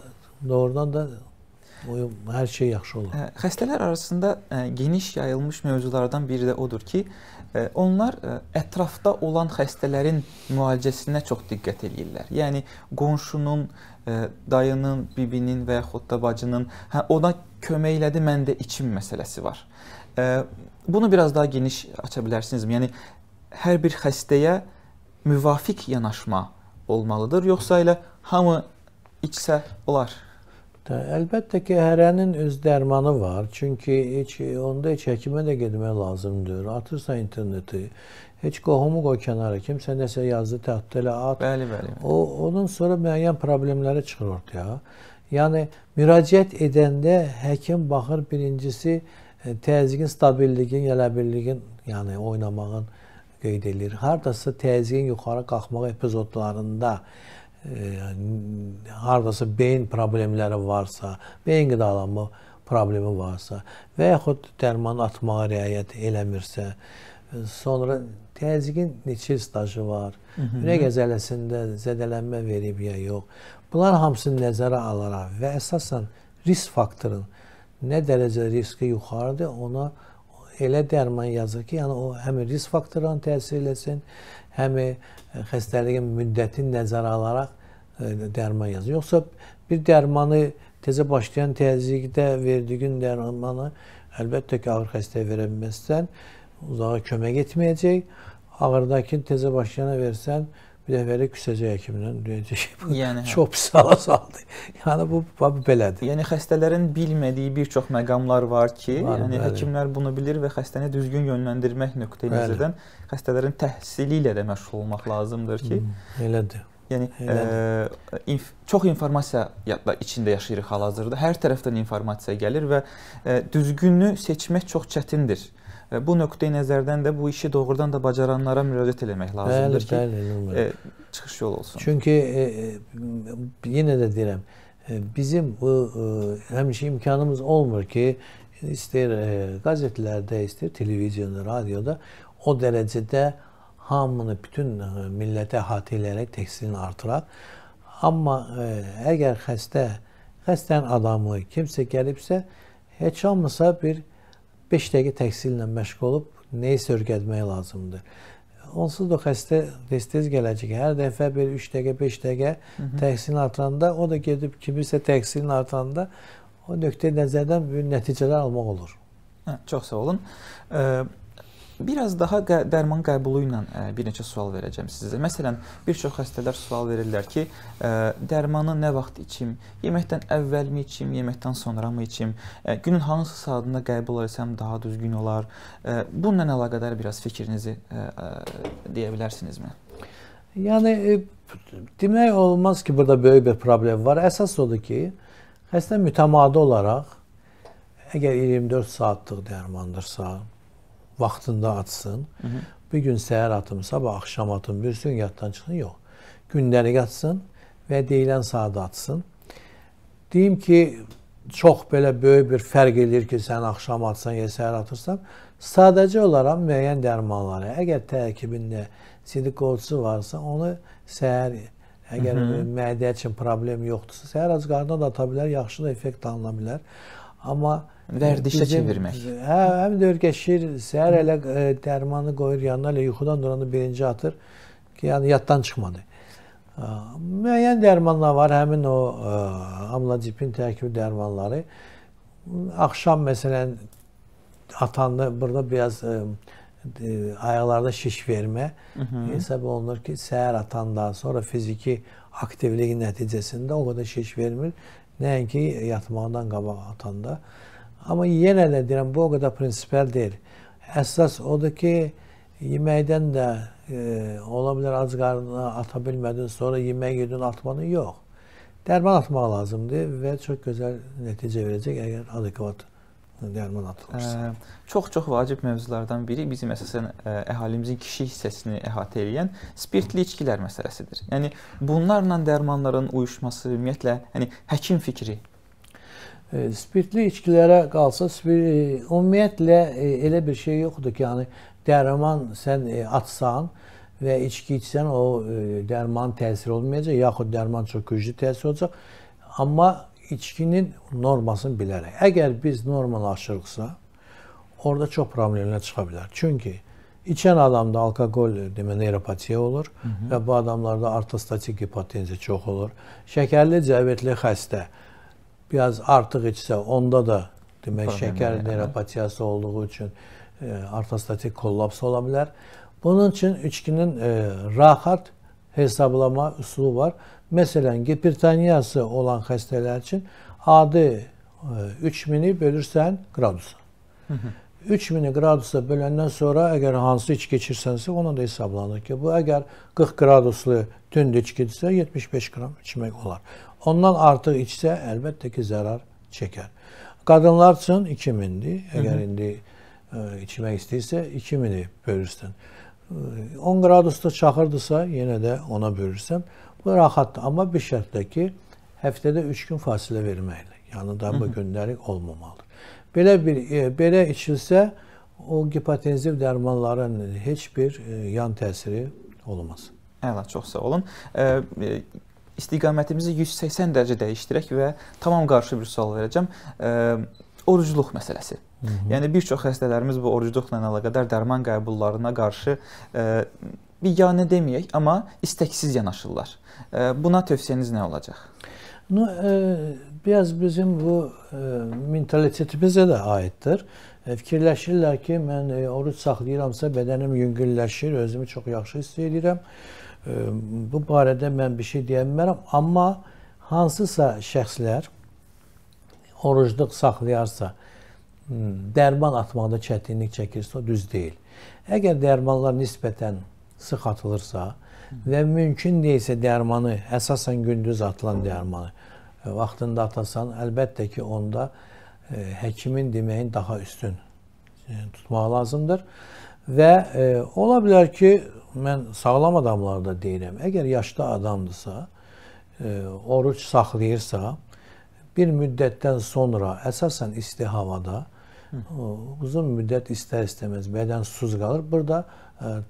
doğrudan da o, hər şey yaxşı olur. Xəstələr arasında geniş yayılmış mövzulardan biri də odur ki, onlar ətrafda olan xəstələrin müalicəsinə çox diqqət eləyirlər. Yəni qonşunun, dayının, bibinin və yaxud da bacının, hə ona kömək elədi, mən də içim məsələsi var. Bunu biraz daha geniş aça bilərsinizmi? Yəni hər bir xəstəyə müvafiq yanaşma olmalıdır, yoxsa elə hamı içsə olar? Də, əlbəttə ki, hərənin öz dərmanı var. Çünki heç onda heç həkimə də getmək lazımdır. Atırsan interneti, heç qohumu qoy kənara, kimsə nəsə yazdı təhdid elə at. Bəli, bəli, bəli. O onun sonra müəyyən problemləri çıxır ortaya. Yəni müraciət edəndə həkim baxır birincisi E, təzyiqin stabilliyin, yələbilliyin, yəni oynamağın qeyd eləyir. Hardasa təzyiqin yuxarı qalxmaq epizodlarında e, hardasa beyin problemləri varsa, beyin qidalanma problemi varsa və yaxud dərman atmağa riayət eləmirsə, e, sonra təzyiqin neçə stajı var, ürək əzələsində zədələnmə verib ya yox. Bunlar hamısını nəzərə alaraq və əsasən risk faktorunun nə dərəcə riski yuxarıdır, ona elə dərman yazır ki, yəni o həm risk faktoruna təsir eləsin, həm e, xəstəliyin müddəti nəzərə alaraq e, dərman yazır. Yoxsa bir dərmanı tezə başlayan təzyiqdə verdiyin dərmanı əlbəttə ki, ağır xəstəyə verə bilməzsən, uzağa kömək etməyəcək. Ağırdakı tezə başlayana versən, bir dəfə elə küsəcək həkimdən deyəcək ki, bu yəni, hə. çox pis hala saldı. Yəni bu bax belədir. Yəni xəstələrin bilmədiyi bir çox məqamlar var ki, var, yəni bəli. həkimlər bunu bilir və xəstəni düzgün yönləndirmək nöqteyi nəzərdən xəstələrin təhsili ilə də məşğul olmaq lazımdır ki. Hı, hmm, elədir. Yəni Elədir. ə, e, inf çox informasiya içində yaşayırıq hal-hazırda. Hər tərəfdən informasiya gəlir və ə, e, düzgünü seçmək çox çətindir. E, bu nöqteyi nəzərdən də bu işi doğrudan da bacaranlara müraciət eləmək lazımdır bəli, ki, bəli, e, çıxış yolu olsun. Çünki e, e, yenə də deyirəm, e, bizim bu e, həmişə imkanımız olmur ki, istəyir e, qəzetlərdə, istəyir televiziyada, radioda o dərəcədə hamını bütün e, millətə əhatə eləyərək təhsilini artıraq. Amma e, əgər xəstə, xəstənin adamı kimsə gəlibsə, heç olmasa bir 5 dəqiqə təhsillə məşğul olub nəyisə öyrətmək lazımdır. Onsuz da xəstə tez-tez gələcək. Hər dəfə belə 3 dəqiqə, 5 dəqiqə təhsilin artıranda, o da gedib kimirsə təhsilin artıranda o nöqteyi nəzərdən nəticələr almaq olur. Hə, çox sağ olun. Ə Biraz daha qə dərman qəbulu ilə e, bir neçə sual verəcəm sizə. Məsələn, bir çox xəstələr sual verirlər ki, e, dərmanı nə vaxt içim? Yeməkdən əvvəlmi içim, yeməkdən sonramı içim? E, günün hansı saatında qəbul etsəm daha düzgün olar? Bununla əlaqədar biraz fikrinizi deyə bilərsinizmi? Yəni demək olmaz ki, burada böyük bir problem var. Əsas odur ki, xəstə mütəmadi olaraq əgər 24 saatlıq dərmandırsa, vaxtında açsın. Hı -hı. Bir gün səhər atım, sabah axşam atım, bir gün yaddan çıxın, yox. Gündəlik açsın və deyilən saata açsın. Deyim ki, çox belə böyük bir fərq eləyir ki, sən axşam atsan, ya səhər atırsan. Sadəcə olaraq müəyyən dərmanları, əgər tərkibində sidik qovucu varsa, onu səhər Əgər Hı -hı. mədə üçün problem yoxdursa, səhər acqarına da ata bilər, yaxşı da effekt alına bilər. Amma Vərdişə çevirmək. Hə, həm dörgəşir, səhər elə ə, e, dərmanı qoyur yanına, elə yuxudan duranı birinci atır ki, yəni yaddan çıxmadı. Ə, müəyyən dərmanlar var, həmin o e, amlodipin tərkibi dərmanları. Axşam məsələn atanda burada biraz ə, e, ayaqlarda şiş vermə Hı -hı. hesab olunur ki, səhər atandan sonra fiziki aktivliyin nəticəsində o qədər şiş vermir. Nəinki yatmaqdan qabaq atanda. Hı Amma yenə də deyirəm, bu o qədər prinsipal deyil. Əsas odur ki, yeməkdən də e, ola bilər ac qarnına ata bilmədin, sonra yemək yedin, atmanı yox. Dərman atmaq lazımdır və çox gözəl nəticə verəcək əgər adekvat dərman atılırsa. Çox-çox e, vacib mövzulardan biri bizim əsasən e, əhalimizin kişi hissəsini əhatə edən spirtli içkilər məsələsidir. Yəni bunlarla dərmanların uyuşması ümumiyyətlə, yəni həkim fikri E, spirtli içkilərə qalsa, spir, e, ümumiyyətlə e, elə bir şey yoxdur ki, yəni dərman sən atsan və içki içsən o dərman təsir olmayacaq, yaxud dərman çox güclü təsir olacaq. Amma içkinin normasını bilərək. Əgər biz normal aşırıqsa, orada çox problemlər çıxa bilər. Çünki içən adamda alkoqol demə neyropatiya olur Hı -hı. və bu adamlarda ortostatik hipotenziya çox olur. Şəkərli diabetli xəstə biraz artıq içsə, onda da demək şəkər neuropatiyası olduğu üçün e, ortostatik kollaps ola bilər. Bunun üçün içkinin e, rahat hesablama üsulu var. Məsələn, gipertoniyası olan xəstələr üçün adi e, 3000-i bölürsən qradusa. 3000-i qradusa böləndən sonra əgər hansı içki içirsənsə, ona da hesablanır ki, bu əgər 40 qraduslu tünd içkidirsə 75 qram içmək olar. Ondan artıq içsə əlbəttə ki, zərər çəkər. Qadınlar üçün 2000-dir. Əgər indi ə, e, içmək istəyirsə 2000-i bölürsən. 10 e, qradusluq çaxırdırsa, yenə də ona bölürsən. Bu rahatdır, amma bir şərtlə ki, həftədə 3 gün fasilə verməklə. Yəni damı gündəlik olmamalıdır. Belə bir e, belə içilsə o hipotenziv dərmanların heç bir e, yan təsiri olmaz. Əla, çox sağ olun. E, e istiqamətimizi 180 dərəcə dəyişdirək və tam qarşı bir sual verəcəm. Orucluq məsələsi. Hı -hı. Yəni bir çox xəstələrimiz bu orucluqla əlaqədar dərman qəbullarına qarşı biganə deməyək, amma isteksiz yanaşırlar. Buna tövsiyəniz nə olacaq? Ну, biraz bizim bu mentalitetimizə də aiddir. Fikirləşirlər ki, mən oruc saxlayıramsa bədənim yüngülləşir, özümü çox yaxşı hiss edirəm. E, Bu barədə mən bir şey deyə bilmərəm, amma hansısa şəxslər orucluq saxlayarsa, hmm, dərman atmaqda çətinlik çəkirsə, o düz deyil. Əgər dərmanlar nisbətən sıx atılırsa və mümkün deyilsə dərmanı, əsasən gündüz atılan dərmanı e, vaxtında atasan, əlbəttə ki, onda e, həkimin deməyin daha üstün e, tutmaq lazımdır. Və ola bilər ki, mən sağlam adamlarda deyirəm. Əgər yaşlı adamdırsa, e, oruc saxlayırsa, bir müddətdən sonra əsasən isti havada uzun müddət istər-istəməz bədən susuz qalır. Burada e,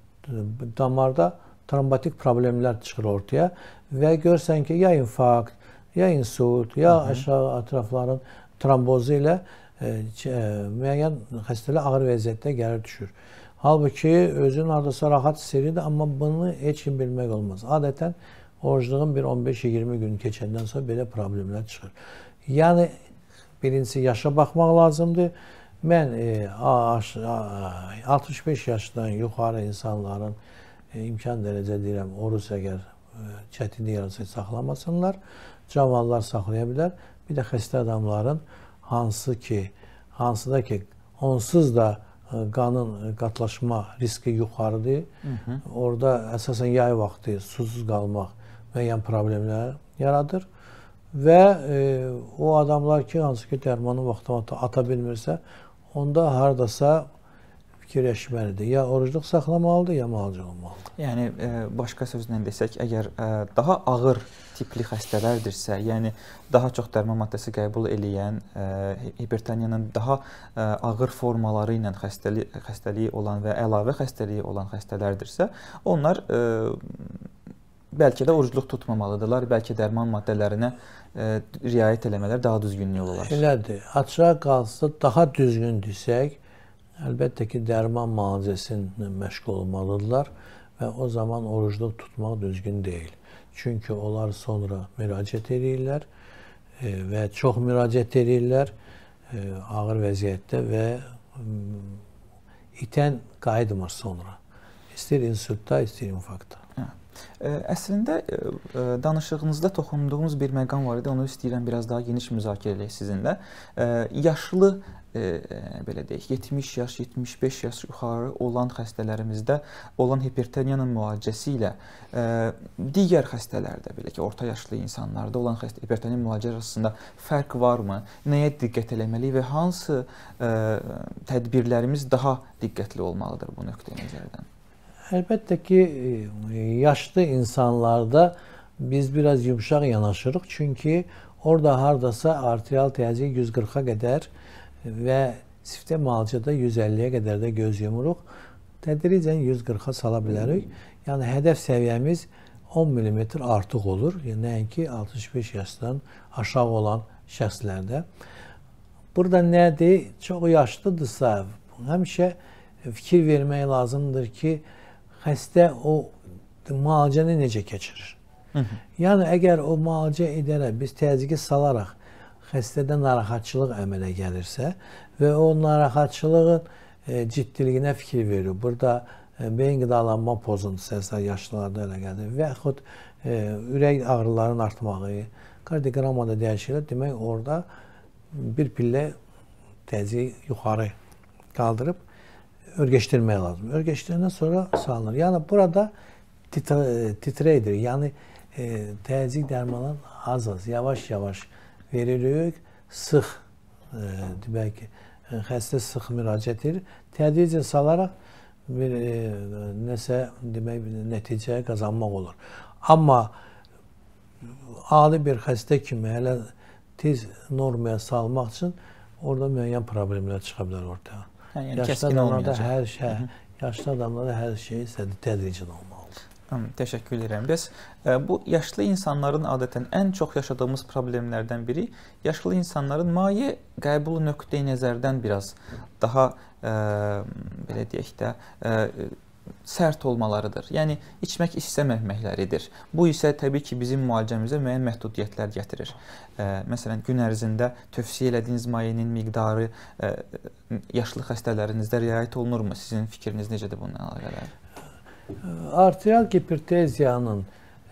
damarda trombotik problemlər çıxır ortaya və görsən ki, ya infarkt, ya insult, ya Hı -hı. aşağı atrafların trombozu ilə e, müəyyən xəstələr ağır vəziyyətdə gəlir düşür. Hı Halbuki özün hardasa rahat hiss edirdi, amma bunu heç kim bilmək olmaz. Adətən orucluğun bir 15-20 gün keçəndən sonra belə problemlər çıxır. Yəni birincisi yaşa baxmaq lazımdır. Mən e, 65 yaşdan yuxarı insanların e, imkan dərəcə deyirəm, oruc əgər e, çətinlik yaratsa saxlamasınlar. Cavanlar saxlaya bilər. Bir də xəstə adamların hansı ki, hansıda ki onsuz da qanın qatlaşma riski yuxarıdır. Hı -hı. Orada əsasən yay vaxtı susuz qalmaq müəyyən problemlər yaradır və e, o adamlar ki, hansı ki dərmanı vaxtında ata bilmirsə, onda hardasa fikirləşməlidir. Ya orucluq saxlamalıdır, ya müalicə olmalıdır. Yəni e, başqa sözlə desək, əgər e, daha ağır tipli xəstələrdirsə, yəni daha çox dərman maddəsi qəbul eləyən, e, hipertoniyanın daha e, ağır formaları ilə xəstəli xəstəliyi olan və əlavə xəstəliyi olan xəstələrdirsə, onlar e, bəlkə də orucluq tutmamalıdırlar, bəlkə dərman maddələrinə riayət eləmələr daha düzgün yol olar. Elədir. Açığa qalsa daha düzgün desək, əlbəttə ki, dərman müalicəsinə məşğul olmalıdırlar və o zaman orucluq tutmaq düzgün deyil. Çünki onlar sonra müraciət edirlər e, və çox müraciət edirlər e, ağır vəziyyətdə və itən qayıtmır sonra. İstər insultda, istər infarktda. Əslində e, e, danışığınızda toxunduğunuz bir məqam var idi. Onu istəyirəm biraz daha geniş müzakirə edək sizinlə. Yaşlı e, belə deyək, 70 yaş, 75 yaş yuxarı olan xəstələrimizdə olan hipertoniyanın müalicəsi ilə digər xəstələrdə belə ki, orta yaşlı insanlarda olan xəstə hipertoniya müalicəsi arasında fərq varmı? Nəyə diqqət etməliyik və hansı tədbirlərimiz daha diqqətli olmalıdır bu nöqteyi nəzərdən? Əlbəttə ki, e, yaşlı insanlarda biz biraz yumşaq yanaşırıq. Çünki orada hardasa arterial təzyiq 140-a qədər və siftə müalicədə 150-yə qədər də göz yumuruq. Tədricən 140-a sala bilərik. Yəni hədəf səviyyəmiz 10 mm artıq olur. Nəinki 65 yaşdan aşağı olan şəxslərdə. Burada nədir? Çox yaşlıdırsa həmişə fikir vermək lazımdır ki, xəstə o müalicəni necə keçirir? Hı -hı. Yəni əgər o müalicə edərək biz təzyiqi salaraq xəstədə narahatçılıq əmələ gəlirsə və o narahatçılığın e, ciddiliyinə fikir verir. Burada e, beyin qidalanma pozuntusu əsas yaşlılarda elə gəlir və yaxud e, ürək ağrılarının artması, kardiogramada dəyişikliklər demək orada bir pillə təzyiqi yuxarı qaldırıb örgeçtirmək lazım. Örgeçdirəndən sonra salınır. Yəni burada e, titrə edir. Yəni e, təzyiq dərmanı az-az, yavaş-yavaş veririk. Sıx e, demək ki, xəstə sıx müraciət edir. Tədricən salaraq bir e, nəsə demək nəticə qazanmaq olur. Amma ali bir xəstə kimi hələ tez normaya salmaq üçün orada müəyyən problemlər çıxa bilər ortaya. Hə, yəni yaşlı adamlarda hər şey, Hı -hı. yaşlı adamlarda hər şey tədricən olmalıdır. Həm, təşəkkür edirəm. Bəs e, bu yaşlı insanların adətən ən çox yaşadığımız problemlərdən biri yaşlı insanların maye qəbulu nöqteyi-nəzərdən biraz daha ə, e, belə deyək də ə, e, sərt olmalarıdır. Yəni içmək istəməməkləridir. Bu isə təbii ki, bizim müalicəmizə müəyyən məhdudiyyətlər gətirir. Ə, məsələn, gün ərzində tövsiyə elədiyiniz mayenin miqdarı ə, yaşlı xəstələrinizdə riayət olunurmu? Sizin fikriniz necədir bununla əlaqədar? Arterial giperteziyanın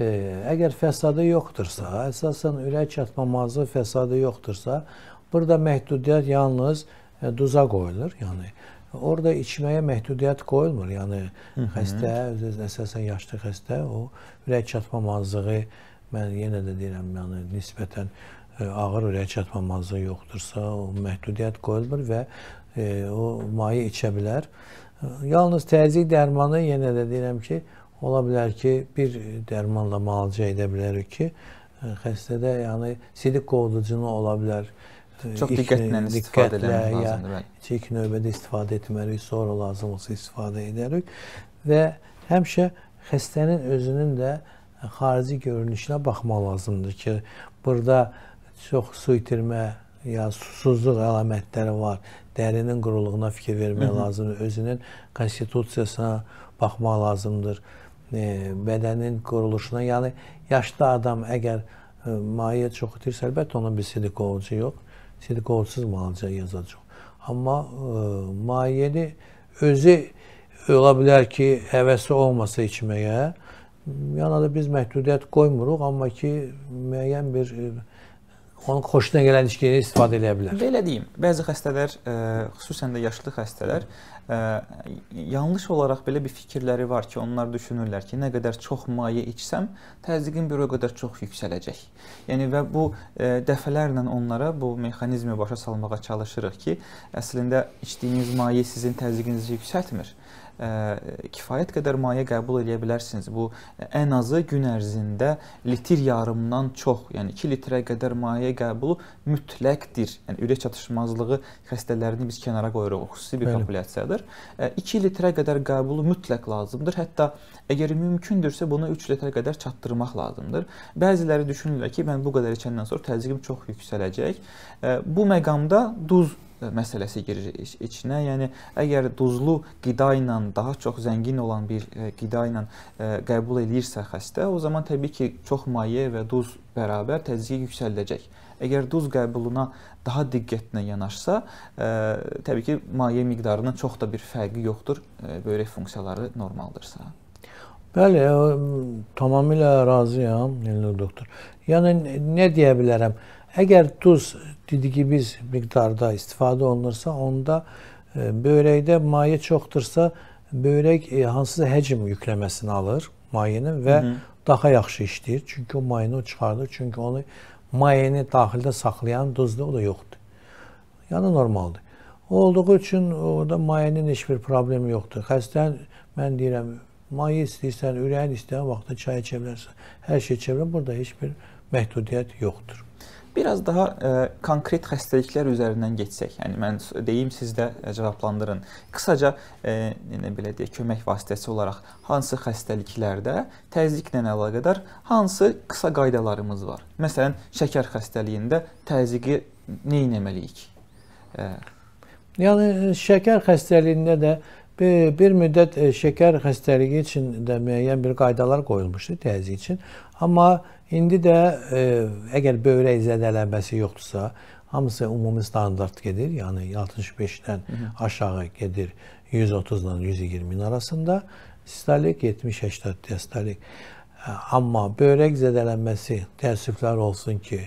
e, əgər fəsadı yoxdursa, əsasən ürək çatmamazlığı fəsadı yoxdursa, burada məhdudiyyət yalnız e, duza qoyulur. Yəni orada içməyə məhdudiyyət qoyulmur. Yəni Hı -hı. xəstə, əsasən yaşlı xəstə o ürək çatmamazlığı mən yenə də deyirəm, yəni nisbətən e, ağır ürək çatmamazlığı yoxdursa, o məhdudiyyət qoyulmur və e, o maye içə bilər. E, yalnız təzyiq dərmanı yenə də deyirəm ki, ola bilər ki, bir dərmanla müalicə edə bilərik ki, e, xəstədə yəni sidik qovuducunu ola bilər Çox diqqətlə istifadə etmək lazımdır. Bəli. İlk növbədə istifadə etməliyik, sonra lazım olsa istifadə edərik və həmişə xəstənin özünün də xarici görünüşünə baxmaq lazımdır ki, burada çox su itirmə ya susuzluq əlamətləri var. Dərinin quruluğuna fikir vermək Hı -hı. lazımdır. Özünün konstitusiyasına baxmaq lazımdır. E, bədənin quruluşuna, yəni yaşlı adam əgər e, maye çox itirsə, əlbəttə onun bir silikolocu yox silikonsuz müalicə yazacaq. Amma ə, e, mayeni özü ola bilər ki, həvəsi olmasa içməyə, yəni da biz məhdudiyyət qoymuruq, amma ki, müəyyən bir ə, e, onun xoşuna gələn içkini istifadə edə bilər. Belə deyim, bəzi xəstələr, ə, e, xüsusən də yaşlı xəstələr, ə, yanlış olaraq belə bir fikirləri var ki, onlar düşünürlər ki, nə qədər çox maye içsəm, təzyiqim bir o qədər çox yüksələcək. Yəni və bu e, dəfələrlə onlara bu mexanizmi başa salmağa çalışırıq ki, əslində içdiyiniz maye sizin təzyiqinizi yüksəltmir kifayət qədər maye qəbul edə bilərsiniz. Bu ən azı gün ərzində litr yarımdan çox, yəni 2 litrə qədər maye qəbulu mütləqdir. Yəni ürək çatışmazlığı xəstələrini biz kənara qoyuruq, xüsusi bir Bəli. populyasiyadır. 2 litrə qədər qəbulu mütləq lazımdır. Hətta əgər mümkündürsə bunu 3 litrə qədər çatdırmaq lazımdır. Bəziləri düşünürlər ki, mən bu qədər içəndən sonra təzyiqim çox yüksələcək. Bu məqamda duz məsələsi girir içinə. Yəni əgər duzlu qida ilə daha çox zəngin olan bir e, qida ilə e, qəbul eləyirsə xəstə, o zaman təbii ki, çox maye və duz bərabər təzyiqi yüksəldəcək. Əgər duz qəbuluna daha diqqətlə yanaşsa, ə, e, təbii ki, maye miqdarının çox da bir fərqi yoxdur, ə, böyrək funksiyaları normaldırsa. Bəli, ə, tamamilə razıyam, Elnur doktor. Yəni nə deyə bilərəm? Ə, Əgər duz dediyimiz miqdarda istifadə olunursa, onda e, böyrəkdə maye çoxdursa, böyrək e, hansısa həcm yükləməsini alır mayenin və Hı -hı. daha yaxşı işləyir. Çünki o mayeni o çıxardır. Çünki onu mayeni daxildə saxlayan duzda o da yoxdur. Yəni normaldır. O olduğu üçün orada mayenin heç bir problemi yoxdur. Xəstənin mən deyirəm, maye istəyirsən, ürəyin istəyən vaxtda çay içə bilərsən. Hər şey içə bilərsən. Burada heç bir məhdudiyyət yoxdur. Biraz daha ə, e, konkret xəstəliklər üzərindən geçsək, yəni mən deyim siz də e, cavablandırın. Qısaca ə, e, nə belə deyək, kömək vasitəsi olaraq hansı xəstəliklərdə təzyiqlə əlaqədar hansı qısa qaydalarımız var? Məsələn, şəkər xəstəliyində təzyiqi nə etməliyik? Yəni şəkər xəstəliyində də bir, bir müddət şəkər xəstəliyi üçün də müəyyən bir qaydalar qoyulmuşdu təzyiq üçün. Amma İndi də e, əgər böyrək zədələnməsi yoxdursa, hamısı ümumi standart gedir. Yəni 65-dən aşağı gedir 130-dan 120-nin arasında. Diastolik 70-80 diastolik. Amma böyrək zədələnməsi təəssüflər olsun ki,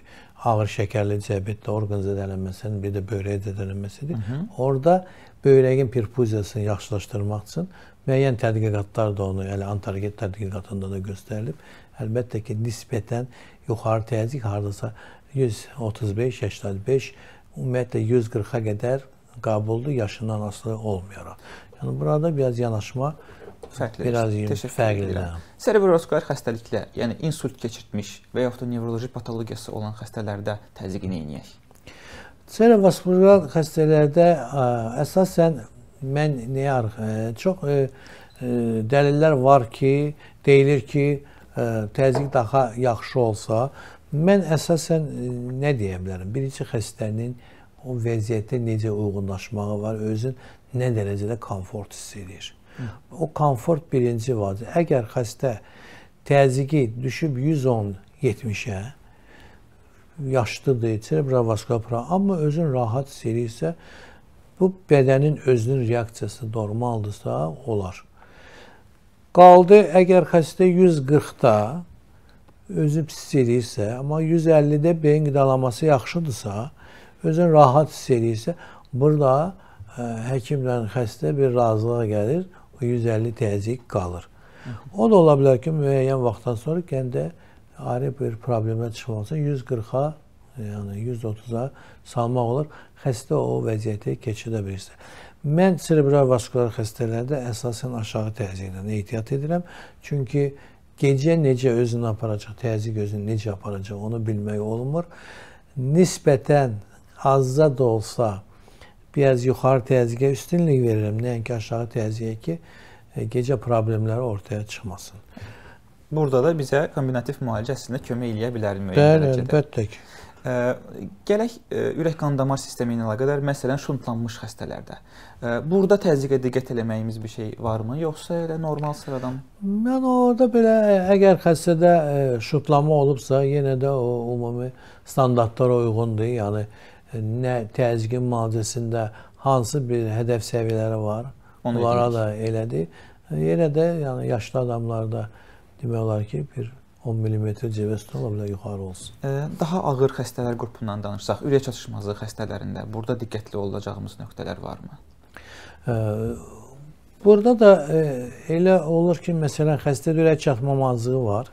ağır şəkərli diabetdə orqan zədələnməsinin bir də böyrək zədələnməsidir. Hı -hı. Orda böyrəyin perfuziyasını yaxşılaşdırmaq üçün müəyyən tədqiqatlar da onu, elə yəni antarget tədqiqatında da göstərilib. Əlbəttə ki, nisbətən yuxarı təzyiq hardasa 135-85, ümumiyyətlə 140-a qədər qabullu yaşından asılı olmayaraq. Yəni burada biraz yanaşma fərqli. Biraz fərqli. Serebrovaskular xəstəliklə, yəni insult keçirtmiş və yaxud da nevroloji patologiyası olan xəstələrdə təzyiqini eləyək. Serebrovaskular xəstələrdə ə, əsasən mən nəyə ə, çox ə, dəlillər var ki, deyilir ki, ə, təzyiq daha yaxşı olsa, mən əsasən ə, nə deyə bilərəm? Birinci xəstənin o vəziyyətə necə uyğunlaşmağı var, özün nə dərəcədə komfort hiss edir. Hı. O komfort birinci vacib. Əgər xəstə təzyiqi düşüb 110 70-ə, yaşlıdır, cerebrovaskular, amma özün rahat hiss edirsə, bu bədənin özünün reaksiyası normaldırsa, olar. Qaldı, əgər xəstə 140-da özü pis edirsə, amma 150-də beyin qidalaması yaxşıdırsa, özün rahat hiss edirsə, burada ə, e, həkimlə xəstə bir razılığa gəlir, o 150 təzyiq qalır. O da ola bilər ki, müəyyən vaxtdan sonra gəndə ayrı bir problemə çıxılsa 140-a yəni 130-a salmaq olur. Xəstə o vəziyyəti keçidə bilirsə. Mən serebral vaskular xəstələrdə əsasən aşağı təzyiqdən ehtiyat edirəm. Çünki gecə necə özünü aparacaq, təzyiq özünü necə aparacaq, onu bilmək olmur. Nisbətən azza da olsa biraz yuxarı təzyiqə üstünlük verirəm, nəinki aşağı təzyiqə ki, gecə problemləri ortaya çıxmasın. Burada da bizə kombinativ müalicə əslində kömək eləyə bilər müəyyən Bəli, dərəcədə. əlbəttə ki. Ə, gələk ə, ürək qan damar sistemi ilə əlaqədar məsələn şuntlanmış xəstələrdə. Ə, burada təzyiqə diqqət eləməyimiz bir şey varmı, yoxsa elə normal sıradan? Mən orada belə əgər xəstədə ə, şuntlama olubsa, yenə də o ümumi standartlara uyğundur. Yəni nə təzyiqin müalicəsində hansı bir hədəf səviyyələri var, Onu onlara da elədir. Yenə də yəni yaşlı adamlarda demək olar ki, bir 10 mm CVS-dən ola bilər yuxarı olsun. E, daha ağır xəstələr qrupundan danışsaq, ürək çatışmazlığı xəstələrində burada diqqətli olacağımız nöqtələr varmı? E, burada da e, elə olur ki, məsələn, xəstədə ürək çatmamazlığı var.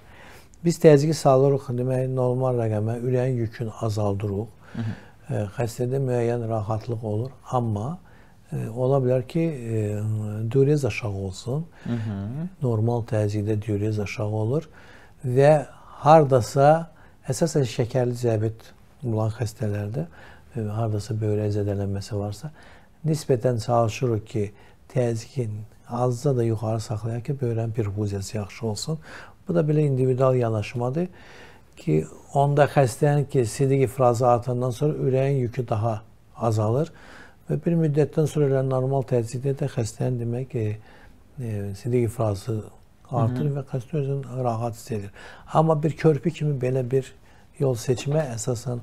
Biz təzyiqi salırıq, demək, normal rəqəmə ürəyin yükünü azaldırıq. Hı -hı. Xəstədə müəyyən rahatlıq olur, amma Ola bilər ki, e, diurez aşağı olsun. Hı -hı. Normal təzyiqdə diurez aşağı olur və hardasa əsasən şəkərli diabet olan xəstələrdə e, hardasa böyrək zədələnməsi varsa, nisbətən çalışırıq ki, təzyiqin azca da yuxarı saxlayaq ki, böyrənin perfuziyası yaxşı olsun. Bu da belə individual yanaşmadır ki, onda xəstənin ki, sidik ifrazı artandan sonra ürəyin yükü daha azalır. Hı Və bir müddətdən sonra elə normal təzyiqdə də xəstənin demək ki, e, sidik ifrazı artır Hı -hı. və xəstə özünü rahat hiss edir. Amma bir körpü kimi belə bir yol seçmə əsasən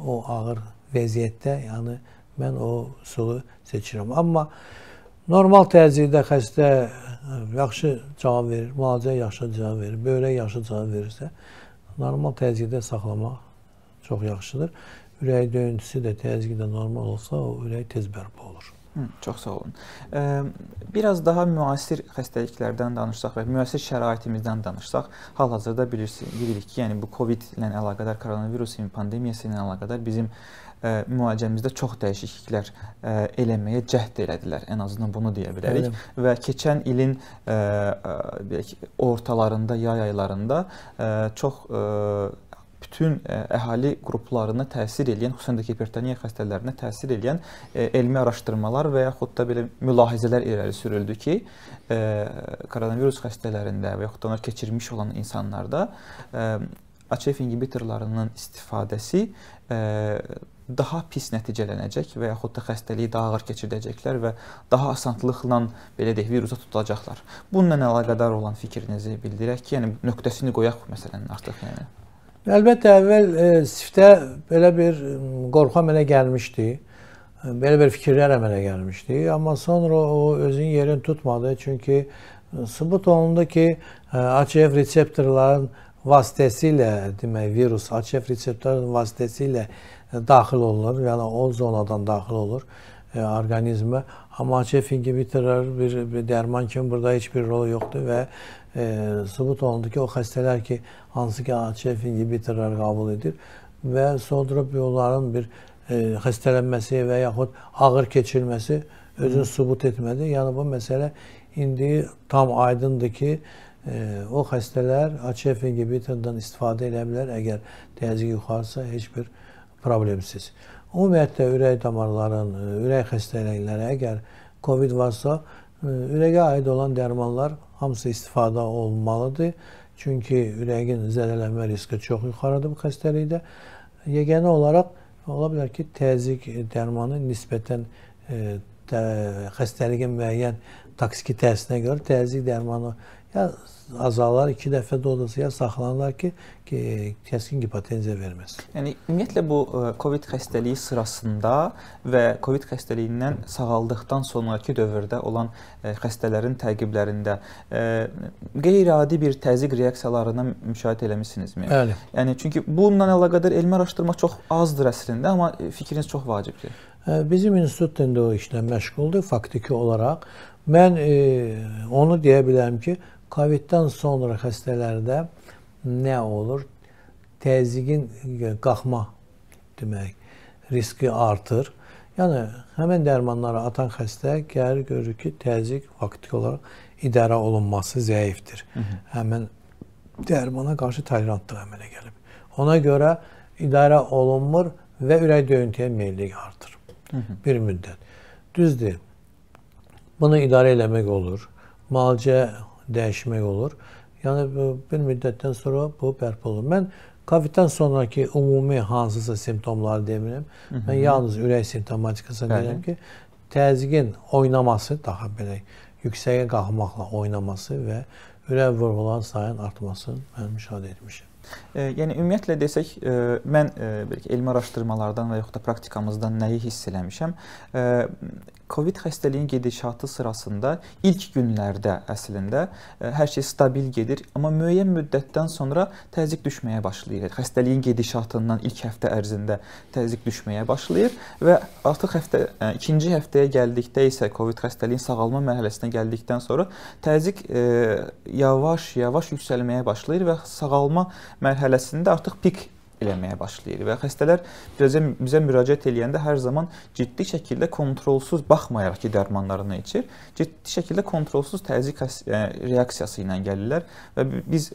o ağır vəziyyətdə, yəni mən o üsulu seçirəm. Amma normal təzyiqdə xəstə e, yaxşı cavab verir, müalicə yaxşı cavab verir, böyrək yaxşı cavab verirsə, normal təzyiqdə saxlamaq çox yaxşıdır ürək döyüntüsü də təzyiqdə normal olsa, o ürək tez bərpa olur. Hı, çox sağ olun. Biraz daha müasir xəstəliklərdən danışsaq və müasir şəraitimizdən danışsaq, hal-hazırda bilirsiniz, bilirik ki, yəni bu COVID ilə əlaqədar koronavirus pandemiyası ilə əlaqədar bizim ə, müalicəmizdə çox dəyişikliklər ə, eləməyə cəhd elədilər. Ən azından bunu deyə bilərik. Əlim. Və keçən ilin ə, ə, deyək ortalarında, yay aylarında ə, çox ə, bütün e, əhali qruplarına təsir edən, xüsusən də gipertoniya xəstələrinə təsir edən e, elmi araşdırmalar və yaxud da belə mülahizələr irəli sürüldü ki, e, koronavirus xəstələrində və yaxud da onlar keçirmiş olan insanlarda ACF inhibitorlarının istifadəsi daha pis nəticələnəcək və yaxud da xəstəliyi daha ağır keçirdəcəklər və daha asantlıqla belə deyək virusa tutulacaqlar. Bununla əlaqədar olan fikrinizi bildirək ki, yəni nöqtəsini qoyaq məsələnin artıq yəni. Əlbəttə, əvvəl e, siftə belə bir e, qorxu əmələ gəlmişdi. E, belə bir fikirlər əmələ gəlmişdi. Amma sonra o özünün yerini tutmadı. Çünki e, sübut olundu ki, ACF reseptorların vasitəsilə, demək, virus ACF reseptorların vasitəsilə daxil olunur. Yəni o zonadan daxil olur e, orqanizmə. Amma ACF inhibitorlar bir, bir dərman kimi burada heç bir rol yoxdur və sübut olundu ki, o xəstələr ki, hansı ki AÇF inhibitorlar qəbul edir və sodrop yolların bir e, xəstələnməsi və yaxud ağır keçirməsi özünü Hı. sübut etmədi. Yəni bu məsələ indi tam aydındır ki, e, o xəstələr AÇF inhibitordan istifadə edə bilər əgər təzyiq yuxarısa heç bir problemsiz. Ümumiyyətlə ürək damarların, e, ürək xəstəlikləri əgər COVID varsa, e, ürəyə aid olan dərmanlar hamısı istifadə olunmalıdır. Çünki ürəyin zədələnmə riski çox yuxarıdır bu xəstəlikdə. Yeganə olaraq ola bilər ki, təzyiq dərmanı nisbətən e, xəstəliyin müəyyən toksiki təsirinə görə təzyiq dərmanı ya azalar iki dəfə dozası ya saxlanırlar ki, ki kəskin gipotenziya verməsin. Yəni ümumiyyətlə bu e, COVID xəstəliyi sırasında və COVID xəstəliyindən sağaldıqdan sonrakı dövrdə olan e, xəstələrin təqiblərində e, qeyri-adi bir təzyiq reaksiyalarına müşahidə eləmisinizmi? Bəli. Yəni çünki bununla əlaqədar elmi araşdırma çox azdır əslində, amma fikriniz çox vacibdir. Bizim institut indi o işlə məşğuldur faktiki olaraq. Mən e, onu deyə bilərəm ki, Coviddən sonra xəstələrdə nə olur? Təzyiqin qalxma demək riski artır. Yəni həmin dərmanları atan xəstə gəlir görür ki, təzyiq faktiki olaraq idarə olunması zəifdir. Hı -hı. Həmin dərmana qarşı tolerantlıq əmələ gəlib. Ona görə idarə olunmur və ürək döyüntüyə meyllik artır. Hı -hı. Bir müddət. Düzdür. Bunu idarə eləmək olur. Müalicə dəyişmək olur. Yəni bir müddətdən sonra bu bərpa olur. Mən COVID-dən sonrakı ümumi hansısa simptomları demirəm. Hı -hı. Mən yalnız ürək simptomatikasını deyirəm ki, təzyiqin oynaması daha belə yüksəyə qalxmaqla oynaması və ürək vurğulan sayının artmasını mən müşahidə etmişəm. E, yəni ümumiyyətlə desək, e, mən e, belki elmi araşdırmalardan və yaxud da praktikamızdan nəyi hiss eləmişəm? E, Covid xəstəliyin gedişatı sırasında ilk günlərdə əslində e, hər şey stabil gedir, amma müəyyən müddətdən sonra təzyiq düşməyə başlayır. Xəstəliyin gedişatından ilk həftə ərzində təzyiq düşməyə başlayır və artıq həftə e, ikinci həftəyə gəldikdə isə Covid xəstəliyin sağalma mərhələsinə gəldikdən sonra təzyiq e, yavaş-yavaş yüksəlməyə başlayır və sağalma mərhələsində artıq pik eləməyə başlayır və xəstələr bizə bizə müraciət eləyəndə hər zaman ciddi şəkildə kontrolsuz baxmayaraq ki, dərmanlarını içir, ciddi şəkildə kontrolsuz təzyiq e, reaksiyası ilə gəlirlər və biz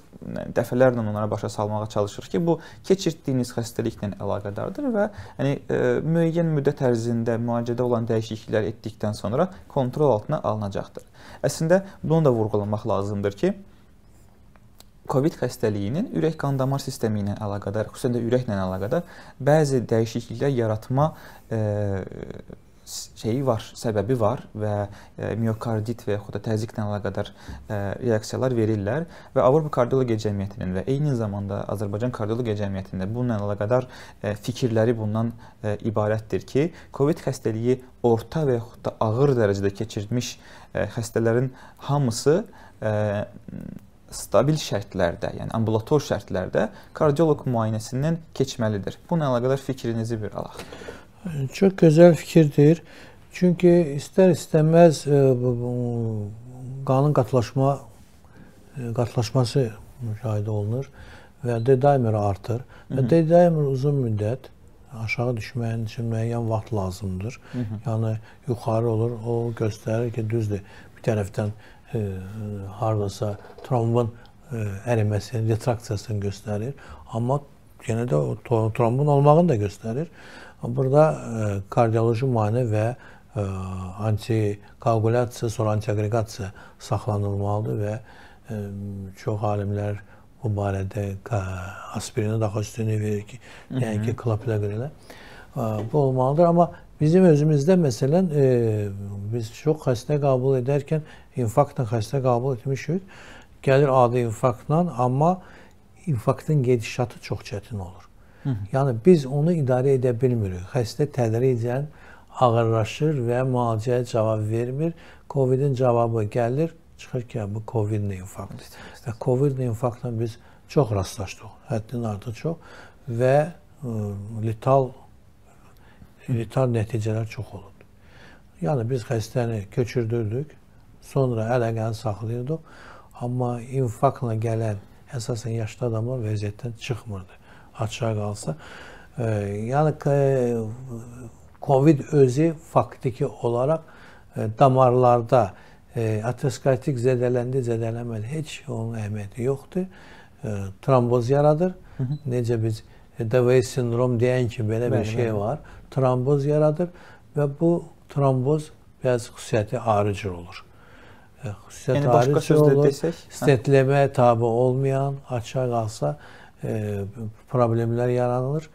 dəfələrlə onlara başa salmağa çalışırıq ki, bu keçirdiyiniz xəstəliklə əlaqədardır və yəni e, müəyyən müddət ərzində müalicədə olan dəyişikliklər etdikdən sonra kontrol altına alınacaqdır. Əslində bunu da vurğulamaq lazımdır ki, COVID xəstəliyinin ürək-qan damar sistemi ilə əlaqədar, xüsusən də ürəklə əlaqədar bəzi dəyişikliklər yaratma e, şeyi var, səbəbi var və e, miokardit və yaxud da təzyiqlə əlaqədar e, reaksiyalar verirlər və Avropa Kardiologiya Cəmiyyətinin və eyni zamanda Azərbaycan Kardiologiya Cəmiyyətində bununla əlaqədar e, fikirləri bundan e, ibarətdir ki, COVID xəstəliyi orta və yaxud da ağır dərəcədə keçirmiş e, xəstələrin hamısı e, stabil şərtlərdə, yəni ambulator şərtlərdə kardioloq müayinəsindən keçməlidir. Bununla əlaqədar fikrinizi bir alaq. Çox gözəl fikirdir. Çünki istər-istəməz e, qanın qatlaşma e, qatlaşması müşahidə olunur və D-dimer artır. Və D-dimer uzun müddət aşağı düşməyin üçün müəyyən vaxt lazımdır. Hı -hı. Yəni yuxarı olur, o göstərir ki, düzdür. Bir tərəfdən e, hardasa trombun e, əriməsini, retraksiyasını göstərir. Amma yenə də o trombun olmağını da göstərir. Burada e, kardioloji müayinə və e, antikoagulyasiya, sonra antiagreqasiya saxlanılmalıdır və e, çox alimlər bu barədə aspirinə daha üstünlük verir ki, yəni ki, klopidogrelə. E, bu olmalıdır, amma bizim özümüzdə məsələn e, biz çox xəstə qəbul edərkən infarktla xəstə qəbul etmişik. Gəlir adi infarktla, amma infarktın gedişatı çox çətin olur. Hı -hı. Yəni biz onu idarə edə bilmirik. Xəstə tədricən ağırlaşır və müalicəyə cavab vermir. COVID-in cavabı gəlir, çıxır ki, bu COVID-li infarkt. Və COVID-li infarktla biz çox rastlaşdıq, həddindən artıq çox və ə, lital lital nəticələr çox olub. Yəni biz xəstəni köçürdürdük. Sonra əlaqəni saxlayırdıq. Amma infakla gələn əsasən yaşlı adamlar vəziyyətdən çıxmırdı. Açığa qalsa. E, yəni e, COVID özü faktiki olaraq e, damarlarda e, aterosklerotik zədələndi, zədələnmədi heç onun əhəmiyyəti yoxdur. E, tromboz yaradır. Hı -hı. Necə biz e, Davey sindrom deyən ki, belə bir bəli, şey bəli. var. Tromboz yaradır və bu tromboz bəzi xüsusiyyəti ağrıcı olur. Size yani tarih başka sözle olur, desek. Setleme hə? tabi olmayan, açığa qalsa e, problemlər yaranılır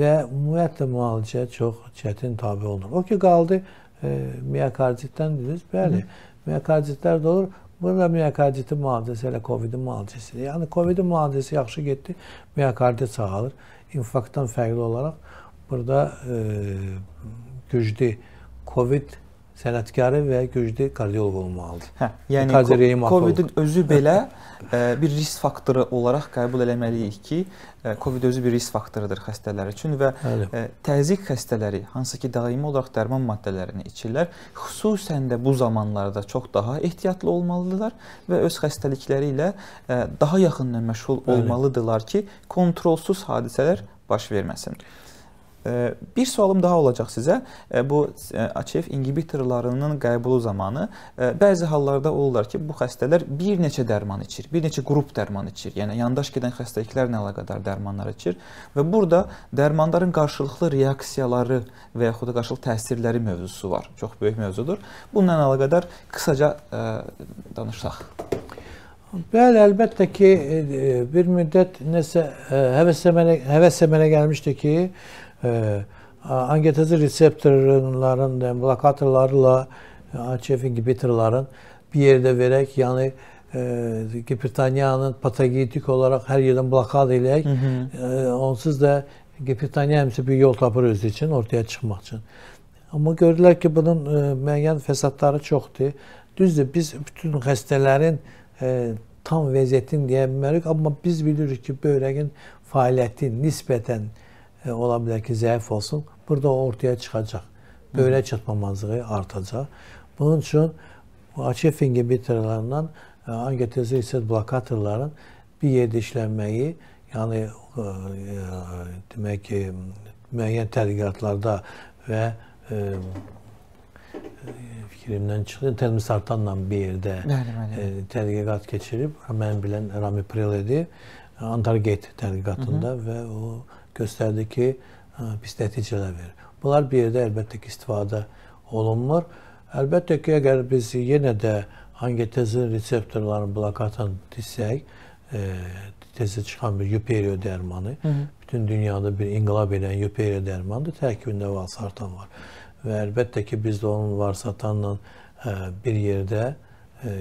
və ümumiyyətlə müalicə çox çətin tabi olur. O ki qaldı e, miokarditdən dediniz, bəli. Miokarditlər də olur. Bunun da miyokarditin müalicəsi elə COVID-in müalicəsidir. Yəni COVID-in müalicəsi yaxşı getdi, miokardit sağalır. İnfarktdan fərqli olaraq burada e, güclü COVID sənətkarı və güclü kardioloq olmalıdır. Hə, yəni COVID-in özü belə e, bir risk faktoru olaraq qəbul eləməliyik ki, e, COVID özü bir risk faktorudur xəstələr üçün və Həli. E, təzyiq xəstələri, hansı ki daimi olaraq dərman maddələrini içirlər, xüsusən də bu zamanlarda çox daha ehtiyatlı olmalıdırlar və öz xəstəlikləri ilə daha yaxından məşğul olmalıdırlar ki, kontrolsuz hadisələr baş verməsin. Həli. Bir sualım daha olacaq sizə. Bu AÇF e, inhibitorlarının qəbulu zamanı bəzi hallarda olurlar ki, bu xəstələr bir neçə dərman içir, bir neçə qrup dərman içir. Yəni yandaş gedən xəstəliklərlə əlaqədar dərmanlar içir və burada dərmanların qarşılıqlı reaksiyaları və yaxud da qarşılıqlı təsirləri mövzusu var. Çox böyük mövzudur. Bununla əlaqədar qısaca e, danışsaq. Bəli, əlbəttə ki, e, bir müddət nəsə həvəsə mənə, həvəsə mənə gəlmişdi ki, angiotensin reseptorların, yəni blokatorlarla e, ACF inhibitorların bir yerdə verək, yəni e, gipertoniyanın patogenetik olaraq hər yerdən blokad eləyək. Hı -hı. E, onsuz da gipertoniya həmişə bir yol tapır özü üçün, ortaya çıxmaq üçün. Amma gördülər ki, bunun e, müəyyən fəsadları çoxdur. Düzdür, biz bütün xəstələrin e, tam vəziyyətini deyə bilmərik, amma biz bilirik ki, böyrəyin fəaliyyəti nisbətən e, e, ola bilər ki, zəif olsun. Burada o ortaya çıxacaq. Böyrək çatmamazlığı artacaq. Bunun üçün AÇF inhibitorlarından e, angiotensin hisset blokatorların bir yerdə işlənməyi, yəni e, e, demək ki, müəyyən tədqiqatlarda və e, e fikrimdən çıxdı. Termis Artanla bir yerdə bəli, bəli. E, tədqiqat keçirib, mən bilən Rami Preledi Antarget tədqiqatında Hı -hı. və o göstərdi ki, pis nəticələr verir. Bunlar bir yerdə əlbəttə ki, istifadə olunmur. Əlbəttə ki, əgər biz yenə də angitezin reseptorlarını blokatını desək, e, tezi çıxan bir Yuperio dərmanı, Hı -hı. bütün dünyada bir inqilab edən Yuperio dərmanıdır. Tərkibində valsartan var. Və əlbəttə ki, biz də onun valsartanla e, bir yerdə e,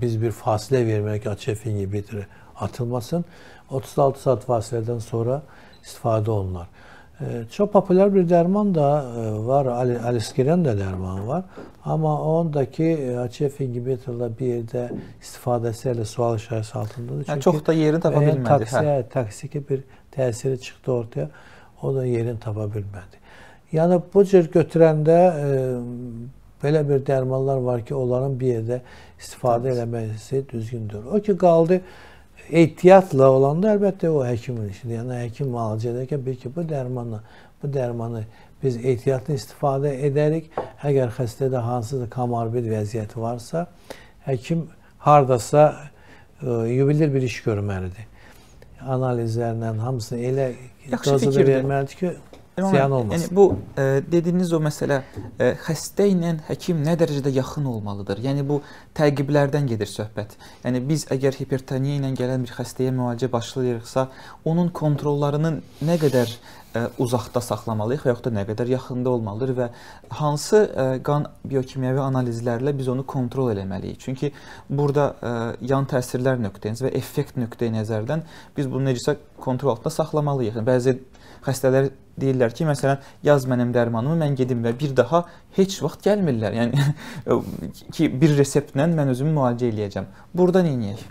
biz bir fasilə vermək, AÇF inhibitori atılmasın. 36 saat fasilədən sonra e, istifadə olunur. E, çox populyar bir dərman da e, var, aliskiren də dərman var. Amma ondakı e, AÇF inhibitorla bir yerdə istifadəsi hələ sual işarəsi altındadır. Çünki yəni, çox da yerini tapa bilmədi. Hə. Toksiyə, toksikə bir təsiri çıxdı ortaya. O da yerini tapa bilmədi. Yəni bu cür götürəndə belə bir dərmanlar var ki, onların bir yerdə istifadə eləməsi düzgündür. O ki qaldı ehtiyatla olanda əlbəttə o həkimin işidir. Yəni həkim müalicə edərkən bilir ki, bu dərmanla bu dərmanı biz ehtiyatlı istifadə edərik. Əgər xəstədə hansısa komorbid vəziyyəti varsa, həkim hardasa e, yubilir bir iş görməlidir. Analizlərlə hamısını elə dozada verməlidir ki, ziyan olmasın. Yəni bu ə, e, dediyiniz o məsələ ə, e, xəstə ilə həkim nə dərəcədə yaxın olmalıdır? Yəni bu təqiblərdən gedir söhbət. Yəni biz əgər hipertoniya ilə gələn bir xəstəyə müalicə başlayırıqsa, onun kontrollarını nə qədər ə, e, uzaqda saxlamalıyıq və yaxud da nə qədər yaxında olmalıdır və hansı ə, qan biokimyəvi analizlərlə biz onu kontrol eləməliyik. Çünki burada ə, yan təsirlər nöqteyi və effekt nöqteyi nəzərdən biz bunu necəsə kontrol altında saxlamalıyıq. Yəni, bəzi xəstələr deyirlər ki, məsələn, yaz mənim dərmanımı, mən gedim və bir daha heç vaxt gəlmirlər. Yəni ki, bir reseptlə mən özümü müalicə eləyəcəm. Burada nə edək?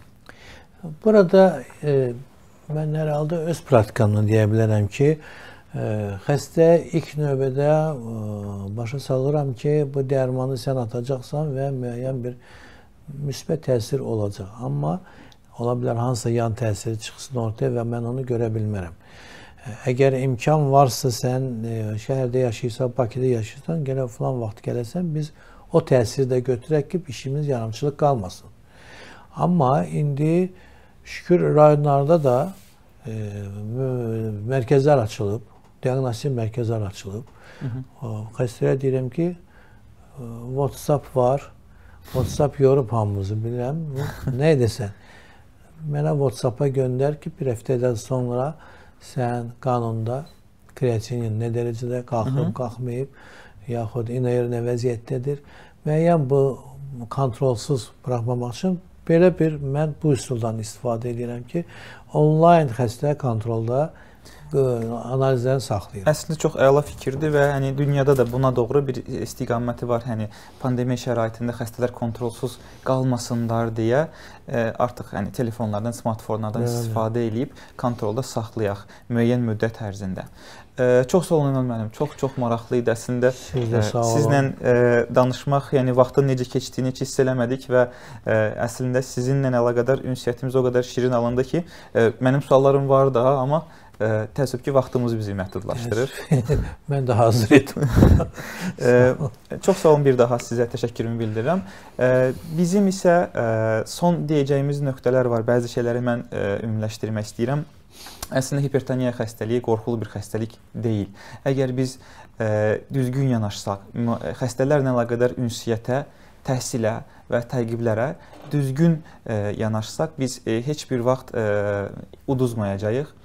Burada e, mən hər halda öz praktikamla deyə bilərəm ki, e, xəstə ilk növbədə e, başa salıram ki, bu dərmanı sən atacaqsan və müəyyən bir müsbət təsir olacaq. Amma ola bilər hansısa yan təsiri çıxsın ortaya və mən onu görə bilmərəm. Əgər imkan varsa sən e, şəhərdə yaşayırsan, Bakıda yaşayırsan, gələ filan vaxt gələsən, biz o təsiri də götürək ki, işimiz yarımçılıq qalmasın. Amma indi şükür rayonlarda da e, mərkəzlər açılıb, diaqnostik mərkəzlər açılıb. Xəstəyə deyirəm ki, e, WhatsApp var. WhatsApp yorub hamımızı bilirəm. Nə edəsən? Mənə WhatsApp-a göndər ki, bir həftədən sonra sən qanunda kreatinin nə dərəcədə qalxıb, qalxmayıb, yaxud inayır nə vəziyyətdədir. Müəyyən bu kontrolsuz buraxmamaq üçün belə bir mən bu üsuldan istifadə edirəm ki, onlayn xəstə kontrolda analizlərini saxlayır. Əslində çox əla fikirdir və yəni dünyada da buna doğru bir istiqaməti var. Hani pandemiya şəraitində xəstələr kontrolsuz qalmasınlar deyə ə, e, artıq yəni telefonlardan, smartfonlardan Bəli. istifadə edib kontrolda saxlayaq müəyyən müddət ərzində. Ə, e, çox sağ olun müəllim. Çox-çox maraqlı idi əslində. Siz də e, sağ olun. Sizlə ə, danışmaq, yəni vaxtın necə keçdiyini heç hiss eləmədik və ə, əslində sizinlə əlaqədar ünsiyyətimiz o qədər şirin alındı ki, ə, mənim suallarım var da, amma Ə, təəssüf ki, vaxtımız bizi məhdudlaşdırır. Mən də hazır idim. Çox sağ olun bir daha sizə təşəkkürümü bildirirəm. Ə, bizim isə ə, e, son deyəcəyimiz nöqtələr var. Bəzi şeyləri mən ə, e, ümumiləşdirmək istəyirəm. Əslində hipertoniya xəstəliyi qorxulu bir xəstəlik deyil. Əgər biz ə, e, düzgün yanaşsaq, xəstələrlə əlaqədar ünsiyyətə, təhsilə və təqiblərə düzgün ə, yanaşsaq, biz ə, heç bir vaxt ə, uduzmayacağıq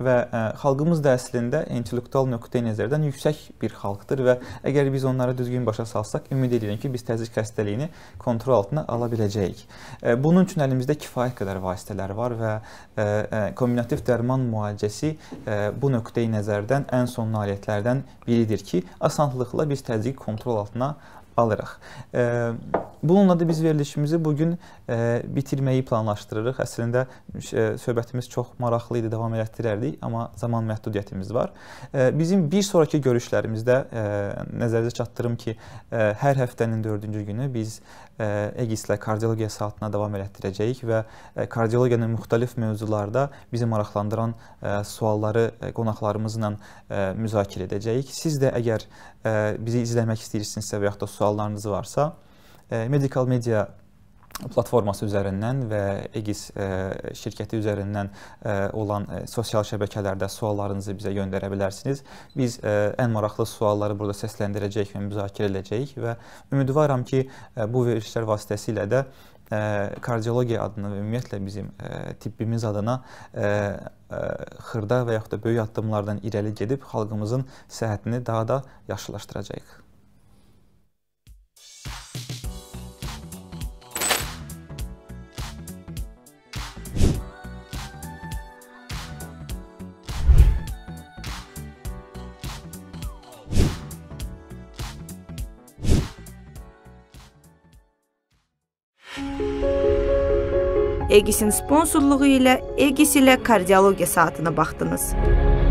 və ə, e, xalqımız da əslində intellektual nöqteyi-nəzərdən yüksək bir xalqdır və əgər biz onları düzgün başa salsaq, ümid edirəm ki, biz təzyiq xəstəliyini kontrol altına ala biləcəyik. Ə, e, bunun üçün əlimizdə kifayət qədər vasitələr var və ə, e, ə, kombinativ dərman müalicəsi ə, bu nöqteyi-nəzərdən ən son nailiyyətlərdən biridir ki, asanlıqla biz təzyiqi kontrol altına alırıq. Bununla da biz verilişimizi bugün bitirməyi planlaşdırırıq. Əslində söhbətimiz çox maraqlı idi, davam elətdirərdik, amma zaman məhdudiyyətimiz var. Bizim bir sonrakı görüşlərimizdə nəzərinizə çatdırım ki, hər həftənin 4-cü günü biz E, EGİS-lə kardiologiya saatına davam elətdirəcəyik və e, kardiologiyanın müxtəlif mövzularda bizi maraqlandıran e, sualları qonaqlarımızla müzakirə edəcəyik. Siz də əgər bizi izləmək istəyirsinizsə və yaxud da suallarınız varsa, Medical Media platforması üzərindən və EGIS şirkəti üzərindən e, olan e, sosial şəbəkələrdə suallarınızı bizə göndərə bilərsiniz. Biz e, ən maraqlı sualları burada səsləndirəcəyik və müzakirə edəcəyik və ümidvaram ki, bu verilişlər vasitəsilə də kardiologiya adına və ümumiyyətlə bizim tibbimiz adına xırda və yaxud da böyük addımlardan irəli gedib xalqımızın səhhətini daha da yaxşılaşdıracağıq. Эгисин спонсорлығы илі Эгис кардиология саатына бақтыңыз.